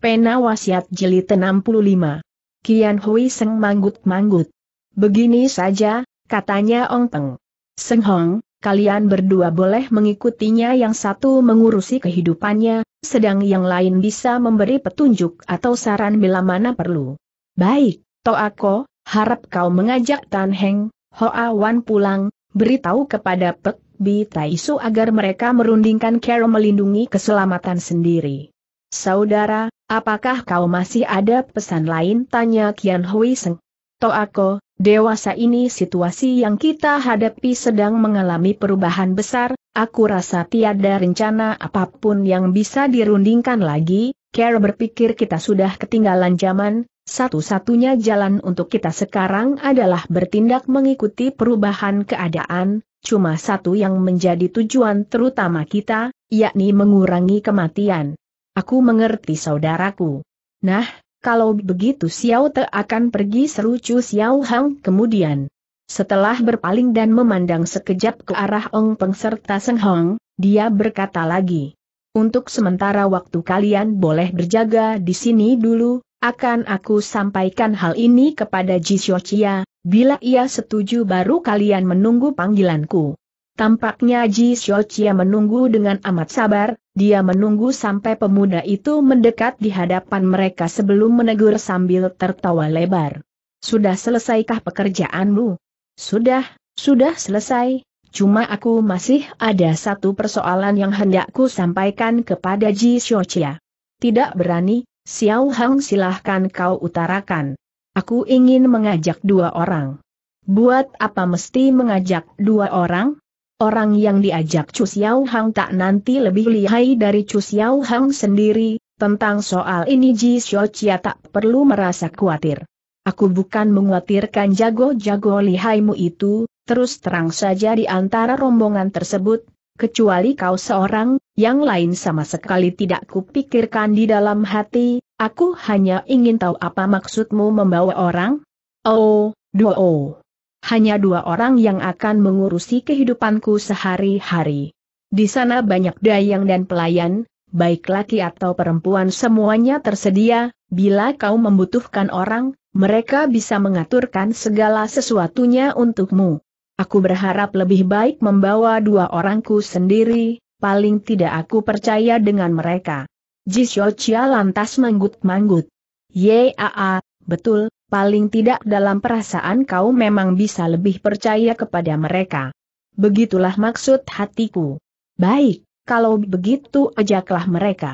Pena Wasiat Jilid 65. Kian Hui Seng manggut-manggut. Begini saja, katanya Ong Peng. Seng Hong, kalian berdua boleh mengikutinya yang satu mengurusi kehidupannya, sedang yang lain bisa memberi petunjuk atau saran bila mana perlu. Baik, Toako, harap kau mengajak Tan Heng, Hoa Wan pulang, beritahu kepada Pek Bi Taisu agar mereka merundingkan cara melindungi keselamatan sendiri. Saudara, Apakah kau masih ada pesan lain? Tanya Kian Hui Seng. Toako, dewasa ini situasi yang kita hadapi sedang mengalami perubahan besar, aku rasa tiada rencana apapun yang bisa dirundingkan lagi, Care berpikir kita sudah ketinggalan zaman, satu-satunya jalan untuk kita sekarang adalah bertindak mengikuti perubahan keadaan, cuma satu yang menjadi tujuan terutama kita, yakni mengurangi kematian. Aku mengerti saudaraku. Nah, kalau begitu Xiao Te akan pergi seru Chu Xiao Hang kemudian. Setelah berpaling dan memandang sekejap ke arah Ong Peng serta Seng Hong, dia berkata lagi. Untuk sementara waktu kalian boleh berjaga di sini dulu, akan aku sampaikan hal ini kepada Ji Xiao Chia, bila ia setuju baru kalian menunggu panggilanku. Tampaknya Ji Xiaoqia menunggu dengan amat sabar, dia menunggu sampai pemuda itu mendekat di hadapan mereka sebelum menegur sambil tertawa lebar. Sudah selesaikah pekerjaanmu? Sudah, sudah selesai. Cuma aku masih ada satu persoalan yang hendakku sampaikan kepada Ji Xiaoqia. Tidak berani, Xiao Hang silahkan kau utarakan. Aku ingin mengajak dua orang. Buat apa mesti mengajak dua orang? Orang yang diajak Chu Xiao Hang tak nanti lebih lihai dari Chu Xiao Hang sendiri, tentang soal ini Ji Xiao Chia tak perlu merasa khawatir. Aku bukan mengkhawatirkan jago-jago lihaimu itu, terus terang saja di antara rombongan tersebut, kecuali kau seorang, yang lain sama sekali tidak kupikirkan di dalam hati, aku hanya ingin tahu apa maksudmu membawa orang? Oh, duo. Hanya dua orang yang akan mengurusi kehidupanku sehari-hari. Di sana banyak dayang dan pelayan, baik laki atau perempuan semuanya tersedia, bila kau membutuhkan orang, mereka bisa mengaturkan segala sesuatunya untukmu. Aku berharap lebih baik membawa dua orangku sendiri, paling tidak aku percaya dengan mereka. Jisyo Chia lantas manggut-manggut. Yaa, betul, paling tidak dalam perasaan kau memang bisa lebih percaya kepada mereka. Begitulah maksud hatiku. Baik, kalau begitu ajaklah mereka.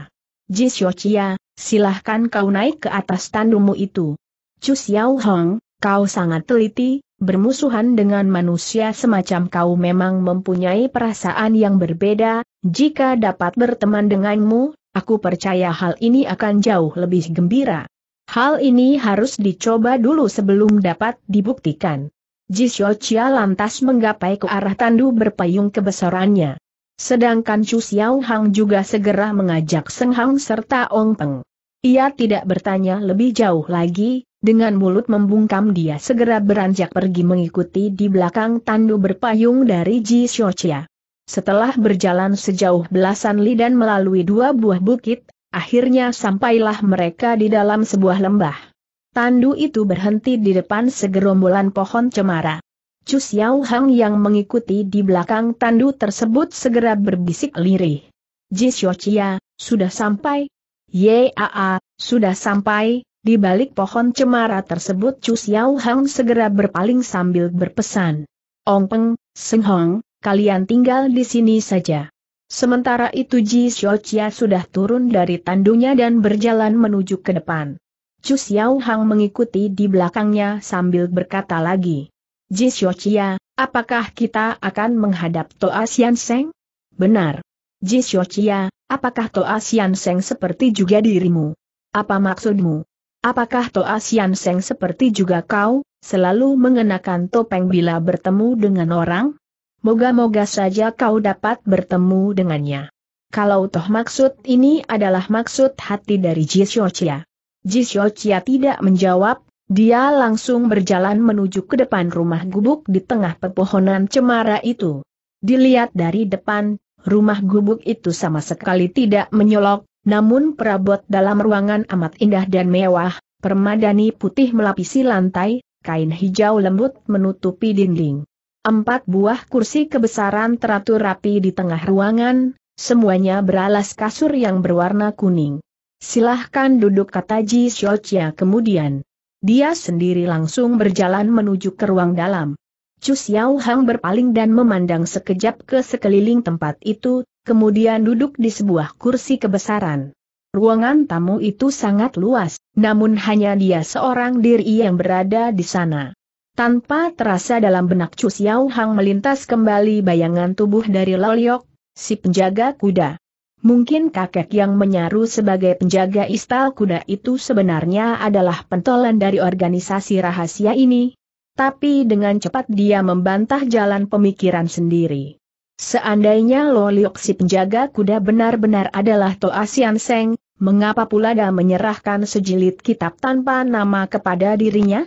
Jisyochia, silahkan kau naik ke atas tandumu itu. Chu Xiao kau sangat teliti, bermusuhan dengan manusia semacam kau memang mempunyai perasaan yang berbeda, jika dapat berteman denganmu, aku percaya hal ini akan jauh lebih gembira. Hal ini harus dicoba dulu sebelum dapat dibuktikan. Jisyo Chia lantas menggapai ke arah tandu berpayung kebesarannya. Sedangkan Chu Xiao Hang juga segera mengajak Seng Hang serta Ong Peng. Ia tidak bertanya lebih jauh lagi, dengan mulut membungkam dia segera beranjak pergi mengikuti di belakang tandu berpayung dari Xiao Chia. Setelah berjalan sejauh belasan li dan melalui dua buah bukit, Akhirnya sampailah mereka di dalam sebuah lembah. Tandu itu berhenti di depan segerombolan pohon cemara. Chu Xiao Hang yang mengikuti di belakang tandu tersebut segera berbisik lirih. Ji Chia, sudah sampai? Yaa, sudah sampai, di balik pohon cemara tersebut Chu Xiao Hang segera berpaling sambil berpesan. Ong Peng, Seng Hong, kalian tinggal di sini saja. Sementara itu Ji Xiaoqia sudah turun dari tandunya dan berjalan menuju ke depan. Chu Xiao Hang mengikuti di belakangnya sambil berkata lagi. Ji Xiaoqia, apakah kita akan menghadap Toa Sian Seng? Benar. Ji Xiaoqia, apakah Toa Sian Seng seperti juga dirimu? Apa maksudmu? Apakah Toa Sian Seng seperti juga kau, selalu mengenakan topeng bila bertemu dengan orang? moga-moga saja kau dapat bertemu dengannya. Kalau toh maksud ini adalah maksud hati dari Ji Ji Xiaochia tidak menjawab, dia langsung berjalan menuju ke depan rumah gubuk di tengah pepohonan cemara itu. Dilihat dari depan, rumah gubuk itu sama sekali tidak menyolok, namun perabot dalam ruangan amat indah dan mewah, permadani putih melapisi lantai, kain hijau lembut menutupi dinding. Empat buah kursi kebesaran teratur rapi di tengah ruangan, semuanya beralas kasur yang berwarna kuning. Silahkan duduk kata Ji Xiaochia kemudian. Dia sendiri langsung berjalan menuju ke ruang dalam. Chu Xiao Hang berpaling dan memandang sekejap ke sekeliling tempat itu, kemudian duduk di sebuah kursi kebesaran. Ruangan tamu itu sangat luas, namun hanya dia seorang diri yang berada di sana. Tanpa terasa dalam benak Chu Xiao Hang melintas kembali bayangan tubuh dari Loliok, si penjaga kuda. Mungkin kakek yang menyaru sebagai penjaga istal kuda itu sebenarnya adalah pentolan dari organisasi rahasia ini. Tapi dengan cepat dia membantah jalan pemikiran sendiri. Seandainya Loliok si penjaga kuda benar-benar adalah Toa Sian Seng, mengapa pula dia menyerahkan sejilid kitab tanpa nama kepada dirinya?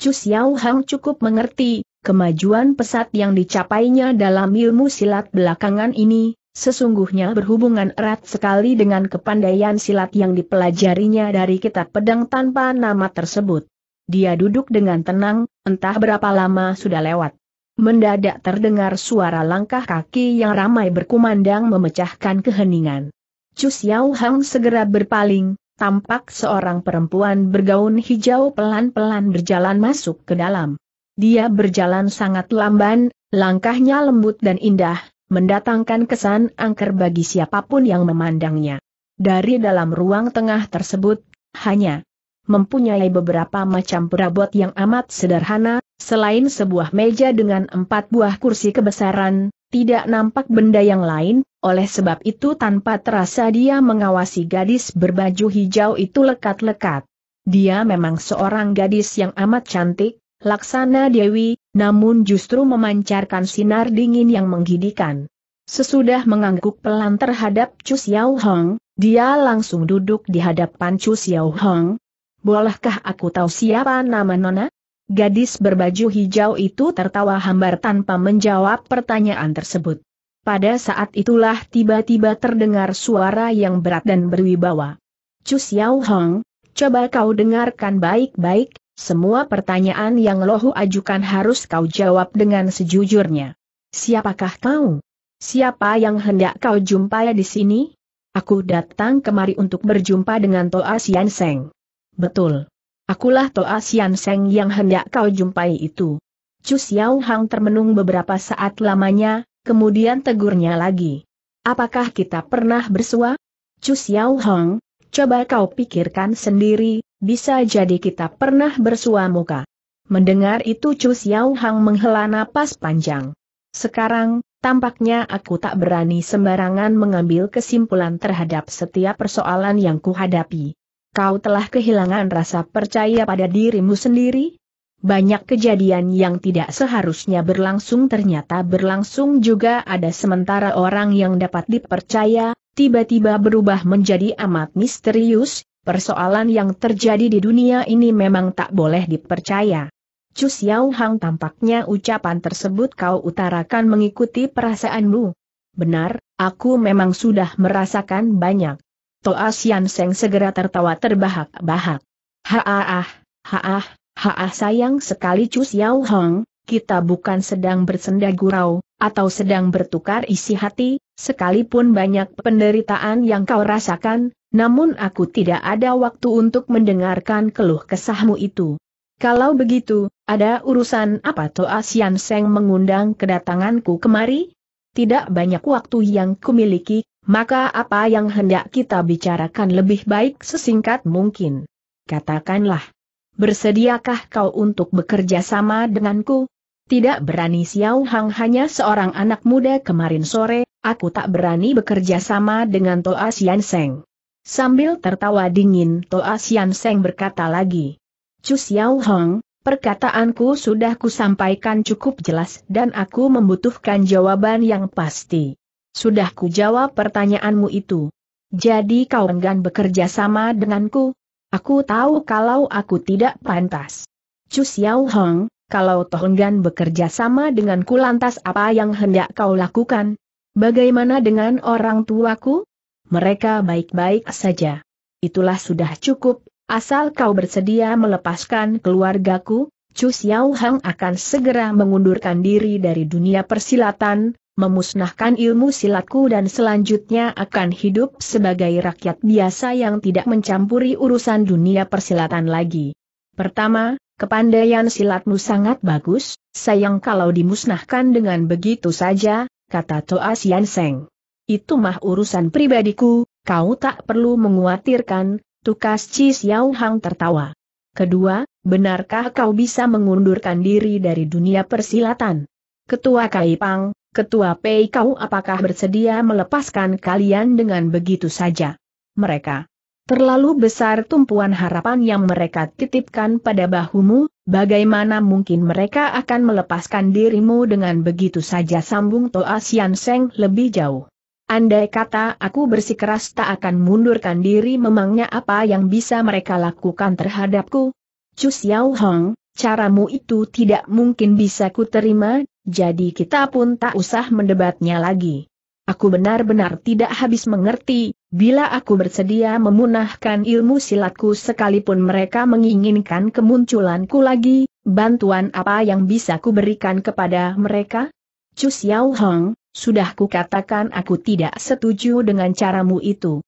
Chu Xiao Hang cukup mengerti, kemajuan pesat yang dicapainya dalam ilmu silat belakangan ini, sesungguhnya berhubungan erat sekali dengan kepandaian silat yang dipelajarinya dari kitab pedang tanpa nama tersebut. Dia duduk dengan tenang, entah berapa lama sudah lewat. Mendadak terdengar suara langkah kaki yang ramai berkumandang memecahkan keheningan. Chu Xiao Hang segera berpaling, tampak seorang perempuan bergaun hijau pelan-pelan berjalan masuk ke dalam. Dia berjalan sangat lamban, langkahnya lembut dan indah, mendatangkan kesan angker bagi siapapun yang memandangnya. Dari dalam ruang tengah tersebut, hanya mempunyai beberapa macam perabot yang amat sederhana, selain sebuah meja dengan empat buah kursi kebesaran, tidak nampak benda yang lain, oleh sebab itu tanpa terasa dia mengawasi gadis berbaju hijau itu lekat-lekat. Dia memang seorang gadis yang amat cantik, laksana Dewi, namun justru memancarkan sinar dingin yang menggidikan. Sesudah mengangguk pelan terhadap Chu Xiao Hong, dia langsung duduk di hadapan Chu Xiao Hong. Bolehkah aku tahu siapa nama Nona? Gadis berbaju hijau itu tertawa hambar tanpa menjawab pertanyaan tersebut. Pada saat itulah tiba-tiba terdengar suara yang berat dan berwibawa. Chu Xiao Hong, coba kau dengarkan baik-baik, semua pertanyaan yang lohu ajukan harus kau jawab dengan sejujurnya. Siapakah kau? Siapa yang hendak kau jumpai di sini? Aku datang kemari untuk berjumpa dengan Toa Sian Seng. Betul. Akulah Toa Sian Seng yang hendak kau jumpai itu. Chu Xiao Hang termenung beberapa saat lamanya, kemudian tegurnya lagi. Apakah kita pernah bersua? Chu Xiao Hang, coba kau pikirkan sendiri, bisa jadi kita pernah bersua muka. Mendengar itu Chu Xiao Hang menghela napas panjang. Sekarang, tampaknya aku tak berani sembarangan mengambil kesimpulan terhadap setiap persoalan yang kuhadapi. Kau telah kehilangan rasa percaya pada dirimu sendiri? Banyak kejadian yang tidak seharusnya berlangsung ternyata berlangsung juga ada sementara orang yang dapat dipercaya, tiba-tiba berubah menjadi amat misterius, persoalan yang terjadi di dunia ini memang tak boleh dipercaya. Chu Xiao Hang tampaknya ucapan tersebut kau utarakan mengikuti perasaanmu. Benar, aku memang sudah merasakan banyak. Toa ah Sian Seng segera tertawa terbahak-bahak. Haah, haah, haah sayang sekali Chu Xiao Hong, kita bukan sedang bersenda gurau, atau sedang bertukar isi hati, sekalipun banyak penderitaan yang kau rasakan, namun aku tidak ada waktu untuk mendengarkan keluh kesahmu itu. Kalau begitu, ada urusan apa Toa ah Sian Seng mengundang kedatanganku kemari? Tidak banyak waktu yang kumiliki, maka apa yang hendak kita bicarakan lebih baik sesingkat mungkin. Katakanlah, bersediakah kau untuk bekerja sama denganku? Tidak berani Xiao Hang hanya seorang anak muda kemarin sore, aku tak berani bekerja sama dengan Toa Xian Seng. Sambil tertawa dingin Toa Xian Seng berkata lagi. Cus Xiao Hang, perkataanku sudah kusampaikan cukup jelas dan aku membutuhkan jawaban yang pasti. Sudah ku jawab pertanyaanmu itu. Jadi kau enggan bekerja sama denganku? Aku tahu kalau aku tidak pantas. Chu Xiao Hong, kalau toh enggan bekerja sama denganku lantas apa yang hendak kau lakukan? Bagaimana dengan orang tuaku? Mereka baik-baik saja. Itulah sudah cukup, asal kau bersedia melepaskan keluargaku, Chu Xiao Hong akan segera mengundurkan diri dari dunia persilatan, memusnahkan ilmu silatku dan selanjutnya akan hidup sebagai rakyat biasa yang tidak mencampuri urusan dunia persilatan lagi. Pertama, kepandaian silatmu sangat bagus, sayang kalau dimusnahkan dengan begitu saja, kata Toa Sian Seng. Itu mah urusan pribadiku, kau tak perlu menguatirkan, tukas Cis Xiao Hang tertawa. Kedua, benarkah kau bisa mengundurkan diri dari dunia persilatan? Ketua Kaipang, Ketua Pei kau apakah bersedia melepaskan kalian dengan begitu saja? Mereka terlalu besar tumpuan harapan yang mereka titipkan pada bahumu, bagaimana mungkin mereka akan melepaskan dirimu dengan begitu saja sambung Toa Sian Seng lebih jauh. Andai kata aku bersikeras tak akan mundurkan diri memangnya apa yang bisa mereka lakukan terhadapku? Chu Xiaohong, Hong, caramu itu tidak mungkin bisa kuterima, jadi kita pun tak usah mendebatnya lagi. Aku benar-benar tidak habis mengerti, bila aku bersedia memunahkan ilmu silatku sekalipun mereka menginginkan kemunculanku lagi, bantuan apa yang bisa ku berikan kepada mereka? Chu Xiao Hong, sudah ku katakan aku tidak setuju dengan caramu itu.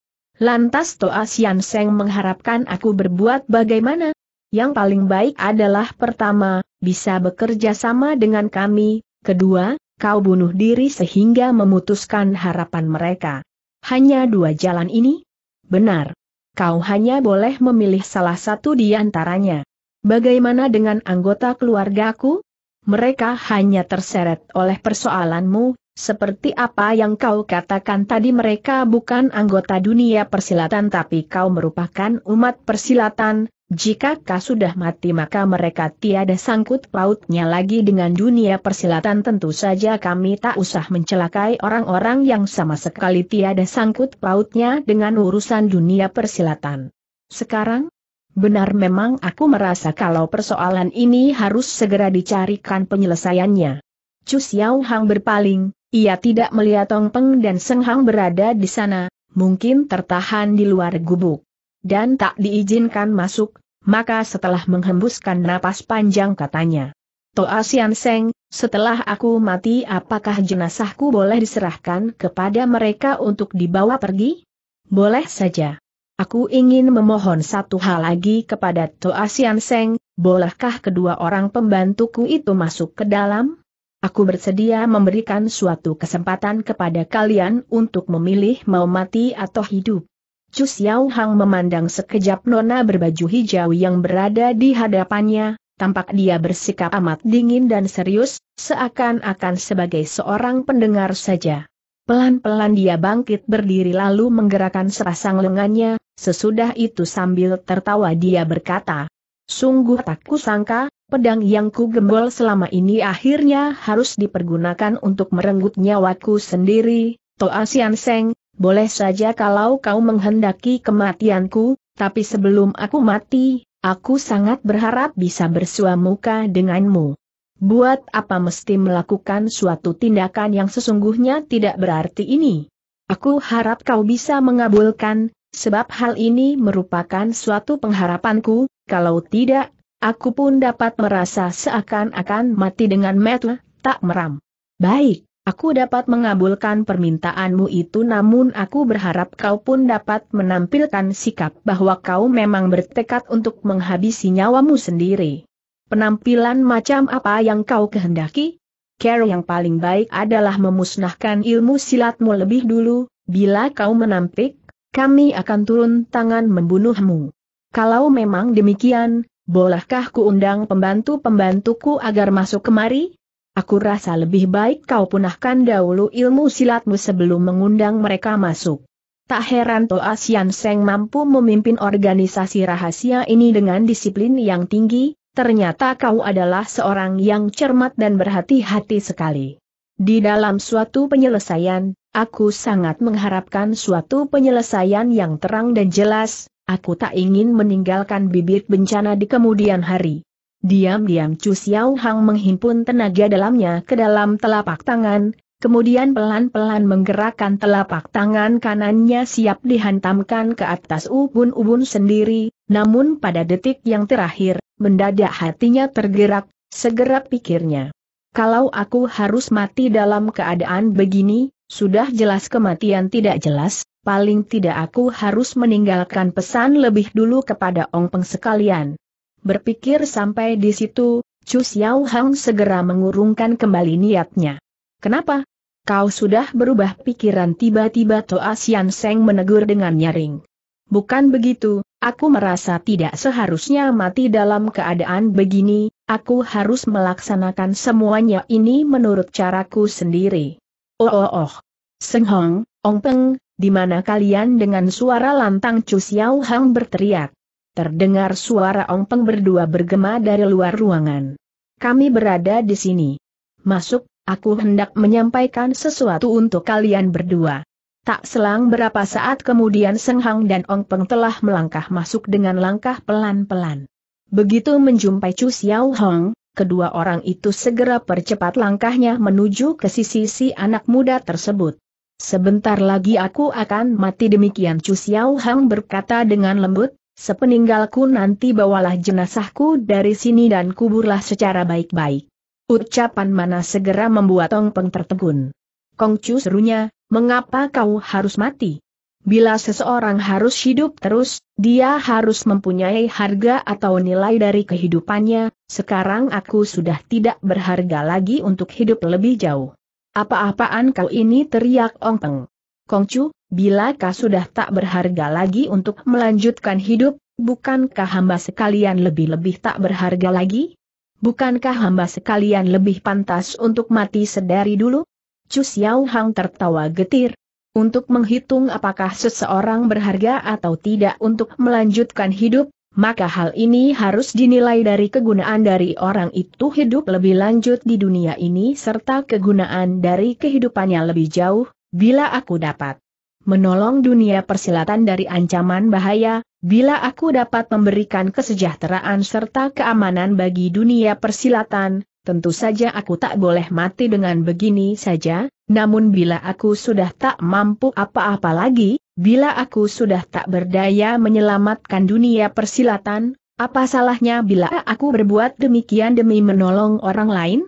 Lantas Toa Sian Seng mengharapkan aku berbuat bagaimana? Yang paling baik adalah pertama, bisa bekerja sama dengan kami, kedua, kau bunuh diri sehingga memutuskan harapan mereka. Hanya dua jalan ini? Benar. Kau hanya boleh memilih salah satu di antaranya. Bagaimana dengan anggota keluargaku? Mereka hanya terseret oleh persoalanmu, seperti apa yang kau katakan tadi mereka bukan anggota dunia persilatan tapi kau merupakan umat persilatan, jika kau sudah mati maka mereka tiada sangkut pautnya lagi dengan dunia persilatan tentu saja kami tak usah mencelakai orang-orang yang sama sekali tiada sangkut pautnya dengan urusan dunia persilatan. Sekarang? Benar memang aku merasa kalau persoalan ini harus segera dicarikan penyelesaiannya. Chu Xiao Hang berpaling, ia tidak melihat Tong Peng dan Seng Hang berada di sana, mungkin tertahan di luar gubuk dan tak diizinkan masuk, maka setelah menghembuskan napas panjang katanya. Toa Sian Seng, setelah aku mati apakah jenazahku boleh diserahkan kepada mereka untuk dibawa pergi? Boleh saja. Aku ingin memohon satu hal lagi kepada Toa Sian Seng, bolehkah kedua orang pembantuku itu masuk ke dalam? Aku bersedia memberikan suatu kesempatan kepada kalian untuk memilih mau mati atau hidup. Chu Xiao Hang memandang sekejap nona berbaju hijau yang berada di hadapannya, tampak dia bersikap amat dingin dan serius, seakan-akan sebagai seorang pendengar saja. Pelan-pelan dia bangkit berdiri lalu menggerakkan serasang lengannya, sesudah itu sambil tertawa dia berkata, Sungguh tak kusangka, pedang yang ku gembol selama ini akhirnya harus dipergunakan untuk merenggut nyawaku sendiri, Toa Sian Seng, boleh saja kalau kau menghendaki kematianku, tapi sebelum aku mati, aku sangat berharap bisa bersua muka denganmu. Buat apa mesti melakukan suatu tindakan yang sesungguhnya tidak berarti ini? Aku harap kau bisa mengabulkan, sebab hal ini merupakan suatu pengharapanku, kalau tidak, aku pun dapat merasa seakan-akan mati dengan metel, tak meram. Baik, Aku dapat mengabulkan permintaanmu itu namun aku berharap kau pun dapat menampilkan sikap bahwa kau memang bertekad untuk menghabisi nyawamu sendiri. Penampilan macam apa yang kau kehendaki? Cara yang paling baik adalah memusnahkan ilmu silatmu lebih dulu, bila kau menampik, kami akan turun tangan membunuhmu. Kalau memang demikian, bolehkah undang pembantu-pembantuku agar masuk kemari? Aku rasa lebih baik kau punahkan dahulu ilmu silatmu sebelum mengundang mereka masuk. Tak heran Toa Sian Seng mampu memimpin organisasi rahasia ini dengan disiplin yang tinggi, ternyata kau adalah seorang yang cermat dan berhati-hati sekali. Di dalam suatu penyelesaian, aku sangat mengharapkan suatu penyelesaian yang terang dan jelas, aku tak ingin meninggalkan bibit bencana di kemudian hari. Diam-diam Chu Xiao Hang menghimpun tenaga dalamnya ke dalam telapak tangan, kemudian pelan-pelan menggerakkan telapak tangan kanannya siap dihantamkan ke atas ubun-ubun sendiri, namun pada detik yang terakhir, mendadak hatinya tergerak, segera pikirnya. Kalau aku harus mati dalam keadaan begini, sudah jelas kematian tidak jelas, paling tidak aku harus meninggalkan pesan lebih dulu kepada Ong Peng sekalian. Berpikir sampai di situ, Chu Xiao Hang segera mengurungkan kembali niatnya. Kenapa? Kau sudah berubah pikiran tiba-tiba Toa Sian Seng menegur dengan nyaring. Bukan begitu, aku merasa tidak seharusnya mati dalam keadaan begini, aku harus melaksanakan semuanya ini menurut caraku sendiri. Oh oh oh. Seng Hong, Ong Peng, di mana kalian dengan suara lantang Chu Xiao Hang berteriak terdengar suara ong peng berdua bergema dari luar ruangan. Kami berada di sini. Masuk, aku hendak menyampaikan sesuatu untuk kalian berdua. Tak selang berapa saat kemudian Seng Hang dan Ong Peng telah melangkah masuk dengan langkah pelan-pelan. Begitu menjumpai Chu Xiao Hong, kedua orang itu segera percepat langkahnya menuju ke sisi si anak muda tersebut. Sebentar lagi aku akan mati demikian Chu Xiao Hong berkata dengan lembut, Sepeninggalku nanti bawalah jenazahku dari sini dan kuburlah secara baik-baik. Ucapan mana segera membuat Tong Peng tertegun. Kongcu serunya, mengapa kau harus mati? Bila seseorang harus hidup terus, dia harus mempunyai harga atau nilai dari kehidupannya, sekarang aku sudah tidak berharga lagi untuk hidup lebih jauh. Apa-apaan kau ini teriak Ong Peng. Kongcu, Bila bilakah sudah tak berharga lagi untuk melanjutkan hidup, bukankah hamba sekalian lebih-lebih tak berharga lagi? Bukankah hamba sekalian lebih pantas untuk mati sedari dulu? Chu Xiao Hang tertawa getir. Untuk menghitung apakah seseorang berharga atau tidak untuk melanjutkan hidup, maka hal ini harus dinilai dari kegunaan dari orang itu hidup lebih lanjut di dunia ini serta kegunaan dari kehidupannya lebih jauh, bila aku dapat menolong dunia persilatan dari ancaman bahaya, bila aku dapat memberikan kesejahteraan serta keamanan bagi dunia persilatan, tentu saja aku tak boleh mati dengan begini saja, namun bila aku sudah tak mampu apa-apa lagi, bila aku sudah tak berdaya menyelamatkan dunia persilatan, apa salahnya bila aku berbuat demikian demi menolong orang lain?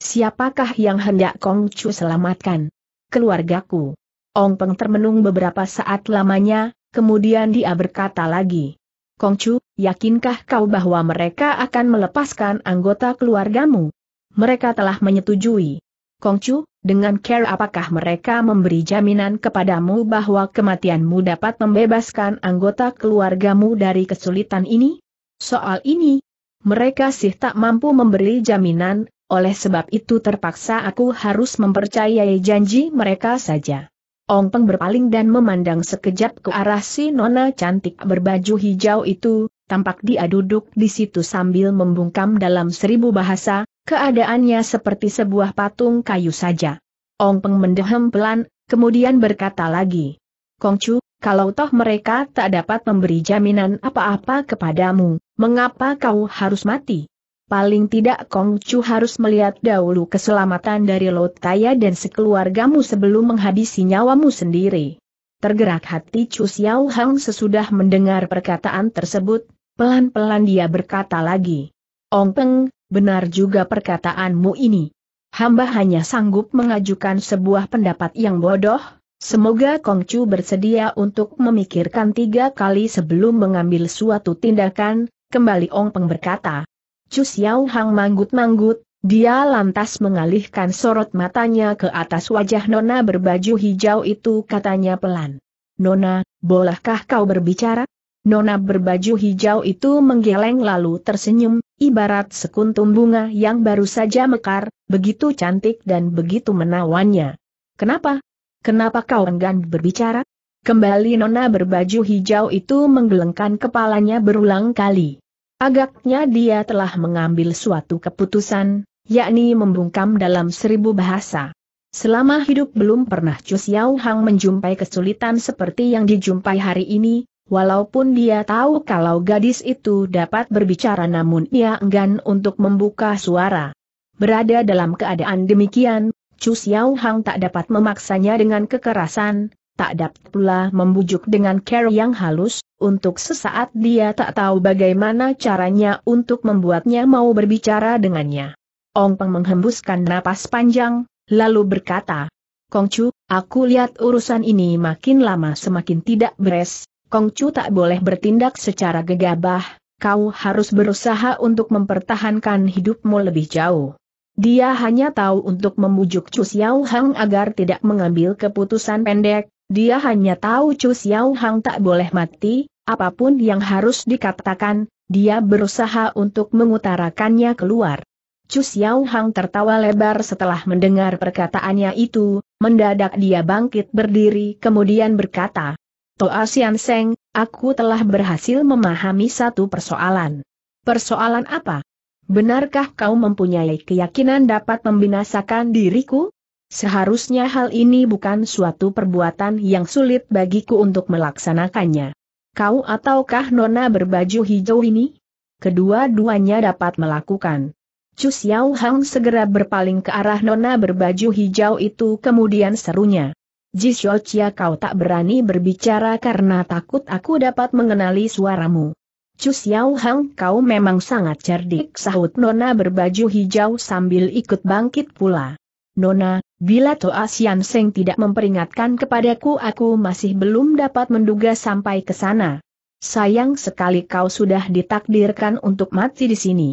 Siapakah yang hendak Kongcu selamatkan? Keluargaku. Ong Peng termenung beberapa saat lamanya, kemudian dia berkata lagi. Kongcu, yakinkah kau bahwa mereka akan melepaskan anggota keluargamu? Mereka telah menyetujui. Kongcu, dengan care apakah mereka memberi jaminan kepadamu bahwa kematianmu dapat membebaskan anggota keluargamu dari kesulitan ini? Soal ini, mereka sih tak mampu memberi jaminan, oleh sebab itu terpaksa aku harus mempercayai janji mereka saja. Ong Peng berpaling dan memandang sekejap ke arah si nona cantik berbaju hijau itu, tampak dia duduk di situ sambil membungkam dalam seribu bahasa, keadaannya seperti sebuah patung kayu saja. Ong Peng mendehem pelan, kemudian berkata lagi. Kongcu, kalau toh mereka tak dapat memberi jaminan apa-apa kepadamu, mengapa kau harus mati? Paling tidak Kong Chu harus melihat dahulu keselamatan dari Taya dan sekeluargamu sebelum menghabisi nyawamu sendiri. Tergerak hati Chu Xiao Hang sesudah mendengar perkataan tersebut, pelan-pelan dia berkata lagi. Ong Peng, benar juga perkataanmu ini. Hamba hanya sanggup mengajukan sebuah pendapat yang bodoh, semoga Kong Chu bersedia untuk memikirkan tiga kali sebelum mengambil suatu tindakan, kembali Ong Peng berkata. Chu Xiao Hang manggut-manggut, dia lantas mengalihkan sorot matanya ke atas wajah Nona berbaju hijau itu katanya pelan. Nona, bolehkah kau berbicara? Nona berbaju hijau itu menggeleng lalu tersenyum, ibarat sekuntum bunga yang baru saja mekar, begitu cantik dan begitu menawannya. Kenapa? Kenapa kau enggan berbicara? Kembali Nona berbaju hijau itu menggelengkan kepalanya berulang kali. Agaknya dia telah mengambil suatu keputusan, yakni membungkam dalam seribu bahasa. Selama hidup belum pernah Chu Xiao Hang menjumpai kesulitan seperti yang dijumpai hari ini, walaupun dia tahu kalau gadis itu dapat berbicara namun ia enggan untuk membuka suara. Berada dalam keadaan demikian, Chu Xiao Hang tak dapat memaksanya dengan kekerasan, tak dapat pula membujuk dengan cara yang halus, untuk sesaat dia tak tahu bagaimana caranya untuk membuatnya mau berbicara dengannya. Ong Peng menghembuskan napas panjang, lalu berkata, Kongcu, aku lihat urusan ini makin lama semakin tidak beres, Kongcu tak boleh bertindak secara gegabah, kau harus berusaha untuk mempertahankan hidupmu lebih jauh. Dia hanya tahu untuk membujuk Chu Xiao Hang agar tidak mengambil keputusan pendek, dia hanya tahu Chu Xiao tak boleh mati, apapun yang harus dikatakan, dia berusaha untuk mengutarakannya keluar. Chu Xiao tertawa lebar setelah mendengar perkataannya itu, mendadak dia bangkit berdiri kemudian berkata, Toa Sian Seng, aku telah berhasil memahami satu persoalan. Persoalan apa? Benarkah kau mempunyai keyakinan dapat membinasakan diriku? Seharusnya hal ini bukan suatu perbuatan yang sulit bagiku untuk melaksanakannya. Kau ataukah nona berbaju hijau ini? Kedua-duanya dapat melakukan. Chu Xiao Hang segera berpaling ke arah nona berbaju hijau itu kemudian serunya. Ji Xiaoqia kau tak berani berbicara karena takut aku dapat mengenali suaramu. Chu Xiao Hang kau memang sangat cerdik sahut nona berbaju hijau sambil ikut bangkit pula. Nona, Bila Toa Sian Seng tidak memperingatkan kepadaku aku masih belum dapat menduga sampai ke sana. Sayang sekali kau sudah ditakdirkan untuk mati di sini.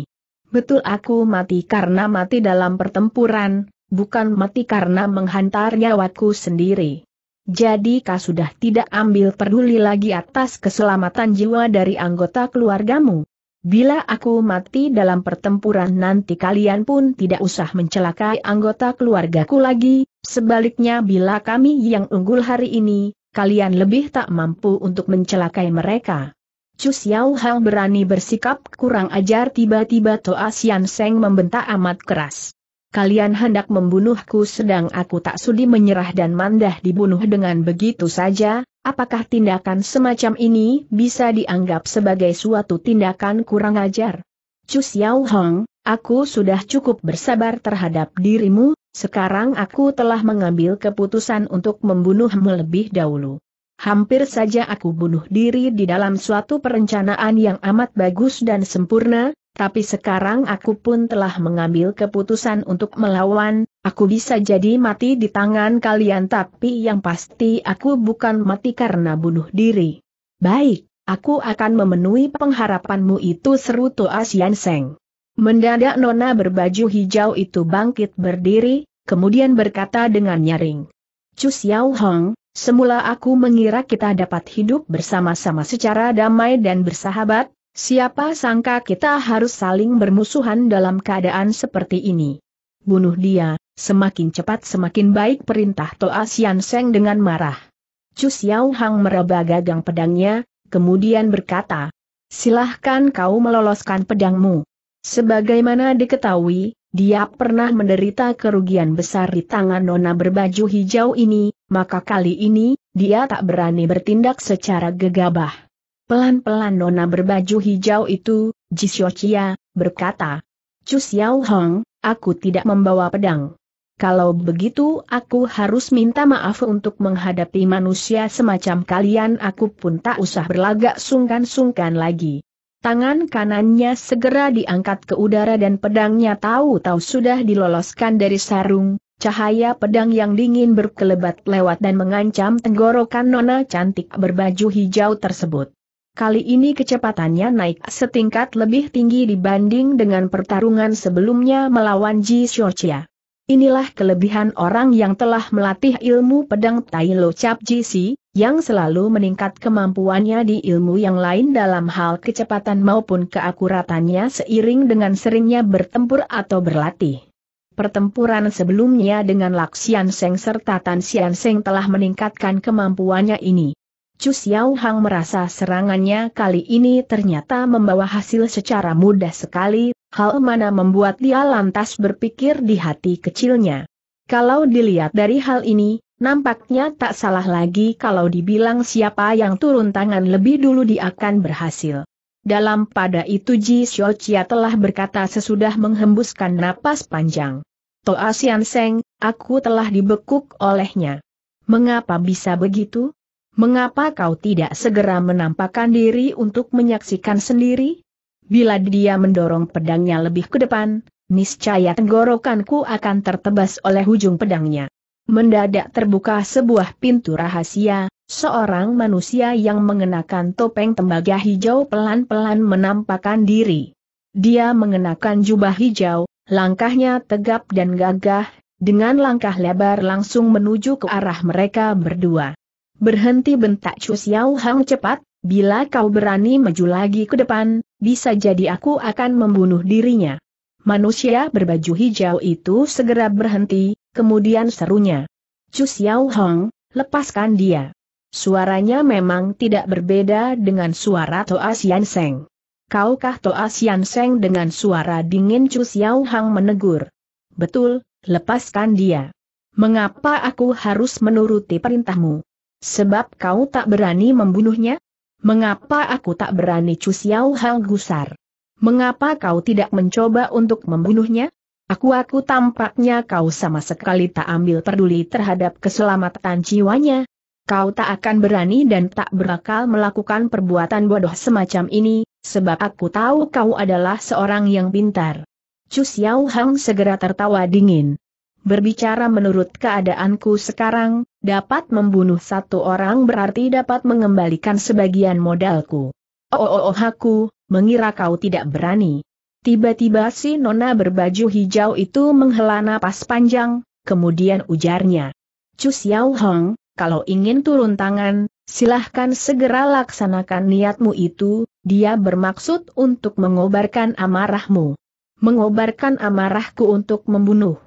Betul aku mati karena mati dalam pertempuran, bukan mati karena menghantar nyawaku sendiri. Jadi kau sudah tidak ambil peduli lagi atas keselamatan jiwa dari anggota keluargamu. Bila aku mati dalam pertempuran nanti kalian pun tidak usah mencelakai anggota keluargaku lagi, sebaliknya bila kami yang unggul hari ini, kalian lebih tak mampu untuk mencelakai mereka. Chu Xiao Hang berani bersikap kurang ajar tiba-tiba Toa Sian Seng membentak amat keras. Kalian hendak membunuhku sedang aku tak sudi menyerah dan mandah dibunuh dengan begitu saja, apakah tindakan semacam ini bisa dianggap sebagai suatu tindakan kurang ajar? Chu Xiao Hong, aku sudah cukup bersabar terhadap dirimu, sekarang aku telah mengambil keputusan untuk membunuhmu lebih dahulu. Hampir saja aku bunuh diri di dalam suatu perencanaan yang amat bagus dan sempurna, tapi sekarang aku pun telah mengambil keputusan untuk melawan, aku bisa jadi mati di tangan kalian tapi yang pasti aku bukan mati karena bunuh diri. Baik, aku akan memenuhi pengharapanmu itu seru Toas Seng. Mendadak nona berbaju hijau itu bangkit berdiri, kemudian berkata dengan nyaring. Chu Xiao Hong, semula aku mengira kita dapat hidup bersama-sama secara damai dan bersahabat, Siapa sangka kita harus saling bermusuhan dalam keadaan seperti ini. Bunuh dia, semakin cepat semakin baik perintah Toa Sian Seng dengan marah. Chu Xiao Hang meraba gagang pedangnya, kemudian berkata, Silahkan kau meloloskan pedangmu. Sebagaimana diketahui, dia pernah menderita kerugian besar di tangan nona berbaju hijau ini, maka kali ini, dia tak berani bertindak secara gegabah. Pelan-pelan nona berbaju hijau itu, Jisyo berkata. Chu Xiao Hong, aku tidak membawa pedang. Kalau begitu aku harus minta maaf untuk menghadapi manusia semacam kalian aku pun tak usah berlagak sungkan-sungkan lagi. Tangan kanannya segera diangkat ke udara dan pedangnya tahu-tahu sudah diloloskan dari sarung, cahaya pedang yang dingin berkelebat lewat dan mengancam tenggorokan nona cantik berbaju hijau tersebut. Kali ini kecepatannya naik setingkat lebih tinggi dibanding dengan pertarungan sebelumnya melawan Ji Xiaoqia. Inilah kelebihan orang yang telah melatih ilmu pedang Tai Lo Cap Ji yang selalu meningkat kemampuannya di ilmu yang lain dalam hal kecepatan maupun keakuratannya seiring dengan seringnya bertempur atau berlatih. Pertempuran sebelumnya dengan Laksian Seng serta Tan Sian Seng telah meningkatkan kemampuannya ini. Chu Xiao Hang merasa serangannya kali ini ternyata membawa hasil secara mudah sekali, hal mana membuat dia lantas berpikir di hati kecilnya. Kalau dilihat dari hal ini, nampaknya tak salah lagi kalau dibilang siapa yang turun tangan lebih dulu dia akan berhasil. Dalam pada itu Ji Xiaoqia telah berkata sesudah menghembuskan napas panjang. Toa Sian Seng, aku telah dibekuk olehnya. Mengapa bisa begitu? Mengapa kau tidak segera menampakkan diri untuk menyaksikan sendiri? Bila dia mendorong pedangnya lebih ke depan, niscaya tenggorokanku akan tertebas oleh ujung pedangnya. Mendadak terbuka sebuah pintu rahasia, seorang manusia yang mengenakan topeng tembaga hijau pelan-pelan menampakkan diri. Dia mengenakan jubah hijau, langkahnya tegap dan gagah, dengan langkah lebar langsung menuju ke arah mereka berdua. Berhenti bentak Chu Xiao Hang cepat, bila kau berani maju lagi ke depan, bisa jadi aku akan membunuh dirinya. Manusia berbaju hijau itu segera berhenti, kemudian serunya. Chu Xiao Hang, lepaskan dia. Suaranya memang tidak berbeda dengan suara Toa Xian Seng. Kaukah Toa Xian Seng dengan suara dingin Chu Xiao Hang menegur. Betul, lepaskan dia. Mengapa aku harus menuruti perintahmu? Sebab kau tak berani membunuhnya? Mengapa aku tak berani Cusiau Hang Gusar? Mengapa kau tidak mencoba untuk membunuhnya? Aku-aku tampaknya kau sama sekali tak ambil peduli terhadap keselamatan jiwanya. Kau tak akan berani dan tak berakal melakukan perbuatan bodoh semacam ini, sebab aku tahu kau adalah seorang yang pintar. Chu Xiao Hang segera tertawa dingin. Berbicara menurut keadaanku sekarang, dapat membunuh satu orang berarti dapat mengembalikan sebagian modalku. Oh, oh, oh aku, mengira kau tidak berani. Tiba-tiba si nona berbaju hijau itu menghela napas panjang, kemudian ujarnya. Chu Xiao Hong, kalau ingin turun tangan, silahkan segera laksanakan niatmu itu, dia bermaksud untuk mengobarkan amarahmu. Mengobarkan amarahku untuk membunuh.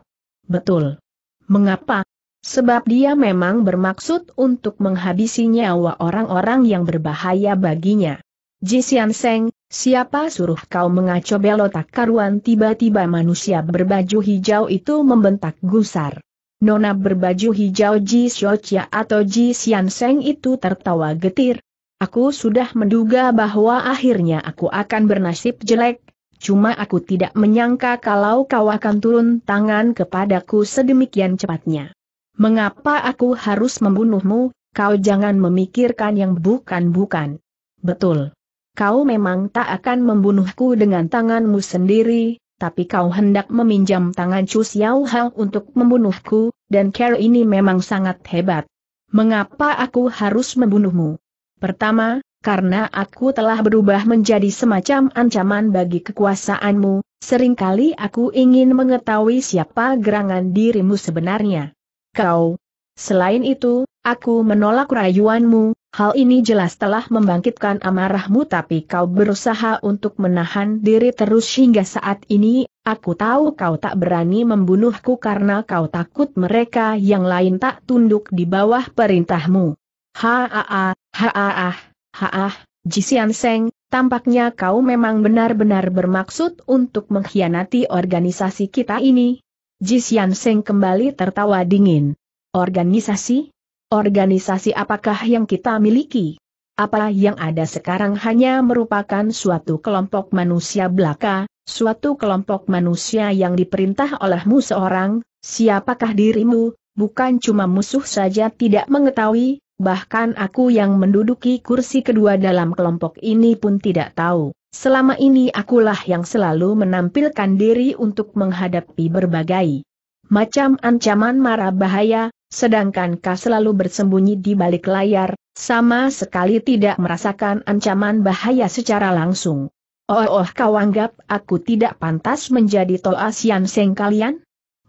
Betul. Mengapa? Sebab dia memang bermaksud untuk menghabisi nyawa orang-orang yang berbahaya baginya. Jisian Seng, siapa suruh kau ngaco belotak karuan tiba-tiba manusia berbaju hijau itu membentak gusar. Nona berbaju hijau Ji Xiochia atau Ji Xian itu tertawa getir. Aku sudah menduga bahwa akhirnya aku akan bernasib jelek, cuma aku tidak menyangka kalau kau akan turun tangan kepadaku sedemikian cepatnya. Mengapa aku harus membunuhmu, kau jangan memikirkan yang bukan-bukan. Betul. Kau memang tak akan membunuhku dengan tanganmu sendiri, tapi kau hendak meminjam tangan Chu Xiao Hao untuk membunuhku, dan care ini memang sangat hebat. Mengapa aku harus membunuhmu? Pertama, karena aku telah berubah menjadi semacam ancaman bagi kekuasaanmu, seringkali aku ingin mengetahui siapa gerangan dirimu sebenarnya. Kau. Selain itu, aku menolak rayuanmu, hal ini jelas telah membangkitkan amarahmu tapi kau berusaha untuk menahan diri terus hingga saat ini, aku tahu kau tak berani membunuhku karena kau takut mereka yang lain tak tunduk di bawah perintahmu. Ha-ha-ha, ha-ha-ha. Haah, Jisian Seng, tampaknya kau memang benar-benar bermaksud untuk mengkhianati organisasi kita ini. Jisian Seng kembali tertawa dingin. Organisasi? Organisasi apakah yang kita miliki? Apa yang ada sekarang hanya merupakan suatu kelompok manusia belaka, suatu kelompok manusia yang diperintah olehmu seorang, siapakah dirimu, bukan cuma musuh saja tidak mengetahui, bahkan aku yang menduduki kursi kedua dalam kelompok ini pun tidak tahu. Selama ini akulah yang selalu menampilkan diri untuk menghadapi berbagai macam ancaman mara bahaya, sedangkan kau selalu bersembunyi di balik layar, sama sekali tidak merasakan ancaman bahaya secara langsung. Oh, oh kau anggap aku tidak pantas menjadi toa sian seng kalian?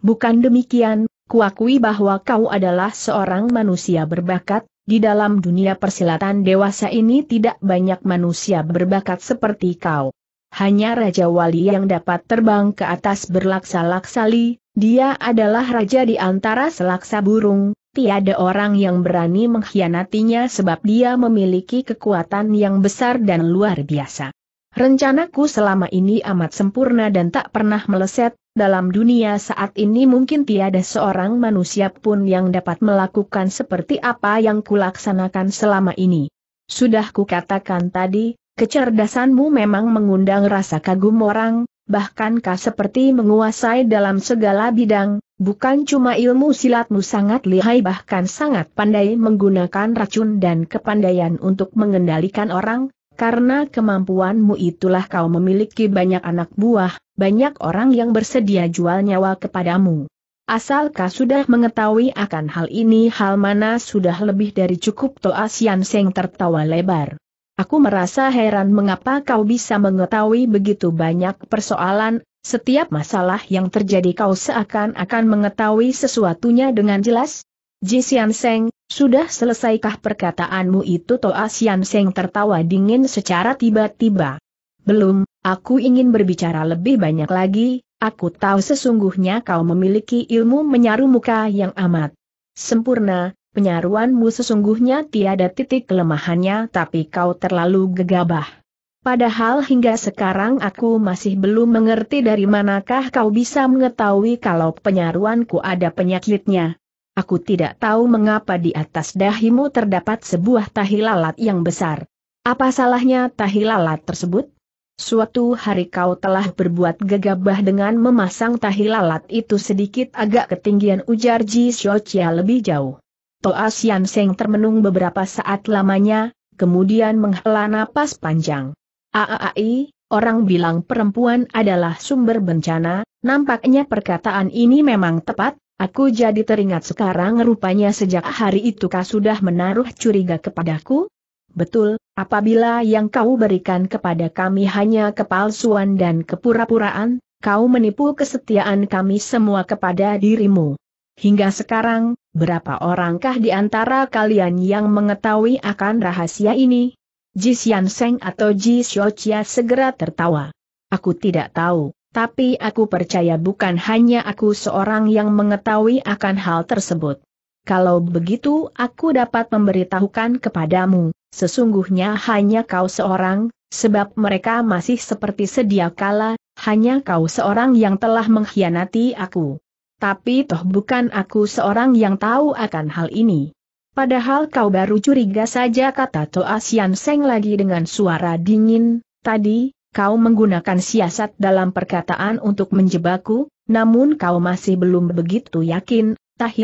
Bukan demikian, kuakui bahwa kau adalah seorang manusia berbakat, di dalam dunia persilatan dewasa ini tidak banyak manusia berbakat seperti kau. Hanya Raja Wali yang dapat terbang ke atas berlaksa-laksali, dia adalah raja di antara selaksa burung, tiada orang yang berani mengkhianatinya sebab dia memiliki kekuatan yang besar dan luar biasa. Rencanaku selama ini amat sempurna dan tak pernah meleset, dalam dunia saat ini mungkin tiada seorang manusia pun yang dapat melakukan seperti apa yang kulaksanakan selama ini. Sudah kukatakan tadi, kecerdasanmu memang mengundang rasa kagum orang, bahkan kau seperti menguasai dalam segala bidang, bukan cuma ilmu silatmu sangat lihai bahkan sangat pandai menggunakan racun dan kepandaian untuk mengendalikan orang, karena kemampuanmu itulah kau memiliki banyak anak buah, banyak orang yang bersedia jual nyawa kepadamu. Asal kau sudah mengetahui akan hal ini hal mana sudah lebih dari cukup Toa Sian Seng tertawa lebar. Aku merasa heran mengapa kau bisa mengetahui begitu banyak persoalan, setiap masalah yang terjadi kau seakan-akan mengetahui sesuatunya dengan jelas. Ji Sian Seng, sudah selesaikah perkataanmu itu Toa Sian Seng tertawa dingin secara tiba-tiba. Belum, aku ingin berbicara lebih banyak lagi, aku tahu sesungguhnya kau memiliki ilmu menyaru muka yang amat sempurna, penyaruanmu sesungguhnya tiada titik kelemahannya tapi kau terlalu gegabah. Padahal hingga sekarang aku masih belum mengerti dari manakah kau bisa mengetahui kalau penyaruanku ada penyakitnya. Aku tidak tahu mengapa di atas dahimu terdapat sebuah tahi lalat yang besar. Apa salahnya tahi lalat tersebut? Suatu hari kau telah berbuat gegabah dengan memasang tahi lalat itu sedikit agak ketinggian ujar Ji Xiaochia lebih jauh. Toa Sian Seng termenung beberapa saat lamanya, kemudian menghela napas panjang. Aai, orang bilang perempuan adalah sumber bencana, nampaknya perkataan ini memang tepat, Aku jadi teringat sekarang rupanya sejak hari itu kau sudah menaruh curiga kepadaku? Betul, apabila yang kau berikan kepada kami hanya kepalsuan dan kepura-puraan, kau menipu kesetiaan kami semua kepada dirimu. Hingga sekarang, berapa orangkah di antara kalian yang mengetahui akan rahasia ini? Ji Xian Seng atau Ji Xiao segera tertawa. Aku tidak tahu. Tapi aku percaya bukan hanya aku seorang yang mengetahui akan hal tersebut. Kalau begitu aku dapat memberitahukan kepadamu, sesungguhnya hanya kau seorang, sebab mereka masih seperti sedia kala, hanya kau seorang yang telah mengkhianati aku. Tapi toh bukan aku seorang yang tahu akan hal ini. Padahal kau baru curiga saja kata Toa Sian Seng lagi dengan suara dingin, tadi, kau menggunakan siasat dalam perkataan untuk menjebakku, namun kau masih belum begitu yakin,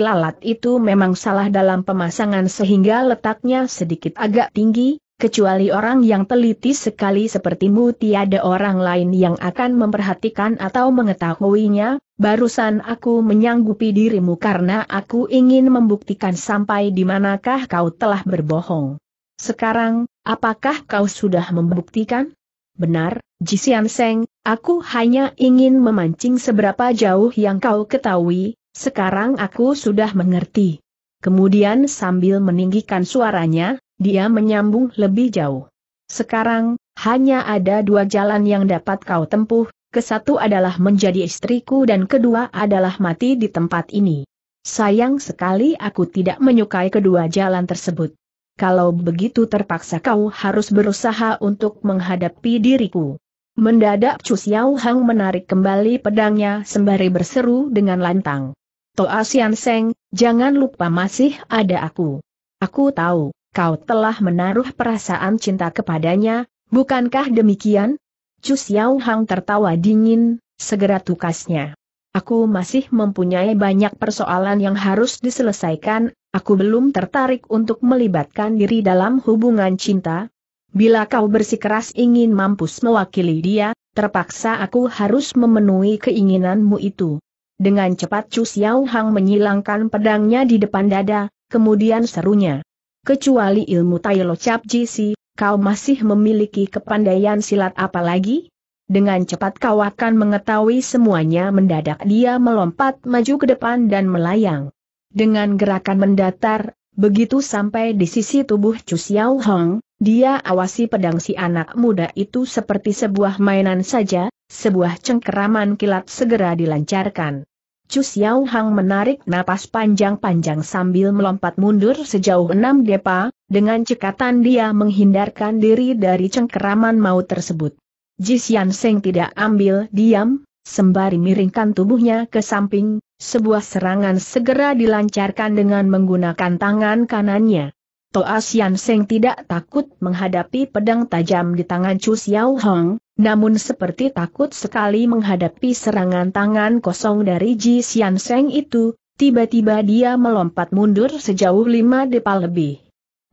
alat itu memang salah dalam pemasangan sehingga letaknya sedikit agak tinggi, kecuali orang yang teliti sekali sepertimu tiada orang lain yang akan memperhatikan atau mengetahuinya, barusan aku menyanggupi dirimu karena aku ingin membuktikan sampai di manakah kau telah berbohong. Sekarang, apakah kau sudah membuktikan? Benar, Jisian Seng, aku hanya ingin memancing seberapa jauh yang kau ketahui, sekarang aku sudah mengerti. Kemudian sambil meninggikan suaranya, dia menyambung lebih jauh. Sekarang, hanya ada dua jalan yang dapat kau tempuh, kesatu adalah menjadi istriku dan kedua adalah mati di tempat ini. Sayang sekali aku tidak menyukai kedua jalan tersebut kalau begitu terpaksa kau harus berusaha untuk menghadapi diriku. Mendadak Chu Xiao Hang menarik kembali pedangnya sembari berseru dengan lantang. Toa Sian Seng, jangan lupa masih ada aku. Aku tahu, kau telah menaruh perasaan cinta kepadanya, bukankah demikian? Chu Xiao Hang tertawa dingin, segera tukasnya. Aku masih mempunyai banyak persoalan yang harus diselesaikan, Aku belum tertarik untuk melibatkan diri dalam hubungan cinta. Bila kau bersikeras ingin mampus mewakili dia, terpaksa aku harus memenuhi keinginanmu itu. Dengan cepat Chu Xiao Hang menyilangkan pedangnya di depan dada, kemudian serunya. Kecuali ilmu Tai Lo Cap si, kau masih memiliki kepandaian silat apa lagi? Dengan cepat kau akan mengetahui semuanya mendadak dia melompat maju ke depan dan melayang. Dengan gerakan mendatar, begitu sampai di sisi tubuh Chu Xiao Hong, dia awasi pedang si anak muda itu seperti sebuah mainan saja, sebuah cengkeraman kilat segera dilancarkan. Chu Xiao Hong menarik napas panjang-panjang sambil melompat mundur sejauh enam depa, dengan cekatan dia menghindarkan diri dari cengkeraman maut tersebut. Ji Xian tidak ambil diam, Sembari miringkan tubuhnya ke samping, sebuah serangan segera dilancarkan dengan menggunakan tangan kanannya. Toa Yan Seng tidak takut menghadapi pedang tajam di tangan Chu Xiao Hong, namun seperti takut sekali menghadapi serangan tangan kosong dari Ji Xian Seng itu, tiba-tiba dia melompat mundur sejauh lima depa lebih.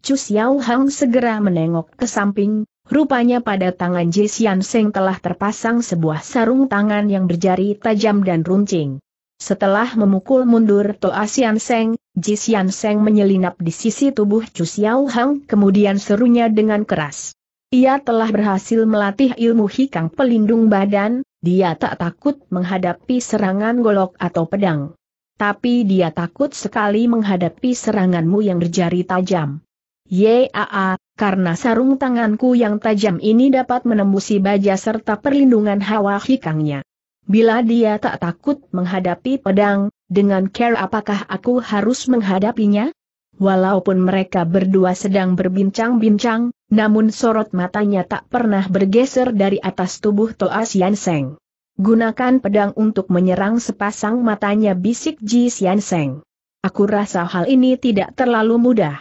Chu Xiao Hong segera menengok ke samping, Rupanya pada tangan Jisian Seng telah terpasang sebuah sarung tangan yang berjari tajam dan runcing. Setelah memukul mundur Toa Sian Seng, Jisian Seng menyelinap di sisi tubuh Chu Xiao Hang kemudian serunya dengan keras. Ia telah berhasil melatih ilmu hikang pelindung badan, dia tak takut menghadapi serangan golok atau pedang. Tapi dia takut sekali menghadapi seranganmu yang berjari tajam. Yaa, karena sarung tanganku yang tajam ini dapat menembusi baja serta perlindungan hawa hikangnya. Bila dia tak takut menghadapi pedang, dengan care apakah aku harus menghadapinya? Walaupun mereka berdua sedang berbincang-bincang, namun sorot matanya tak pernah bergeser dari atas tubuh Toa Yanseng. Gunakan pedang untuk menyerang sepasang matanya bisik Ji Yanseng. Aku rasa hal ini tidak terlalu mudah.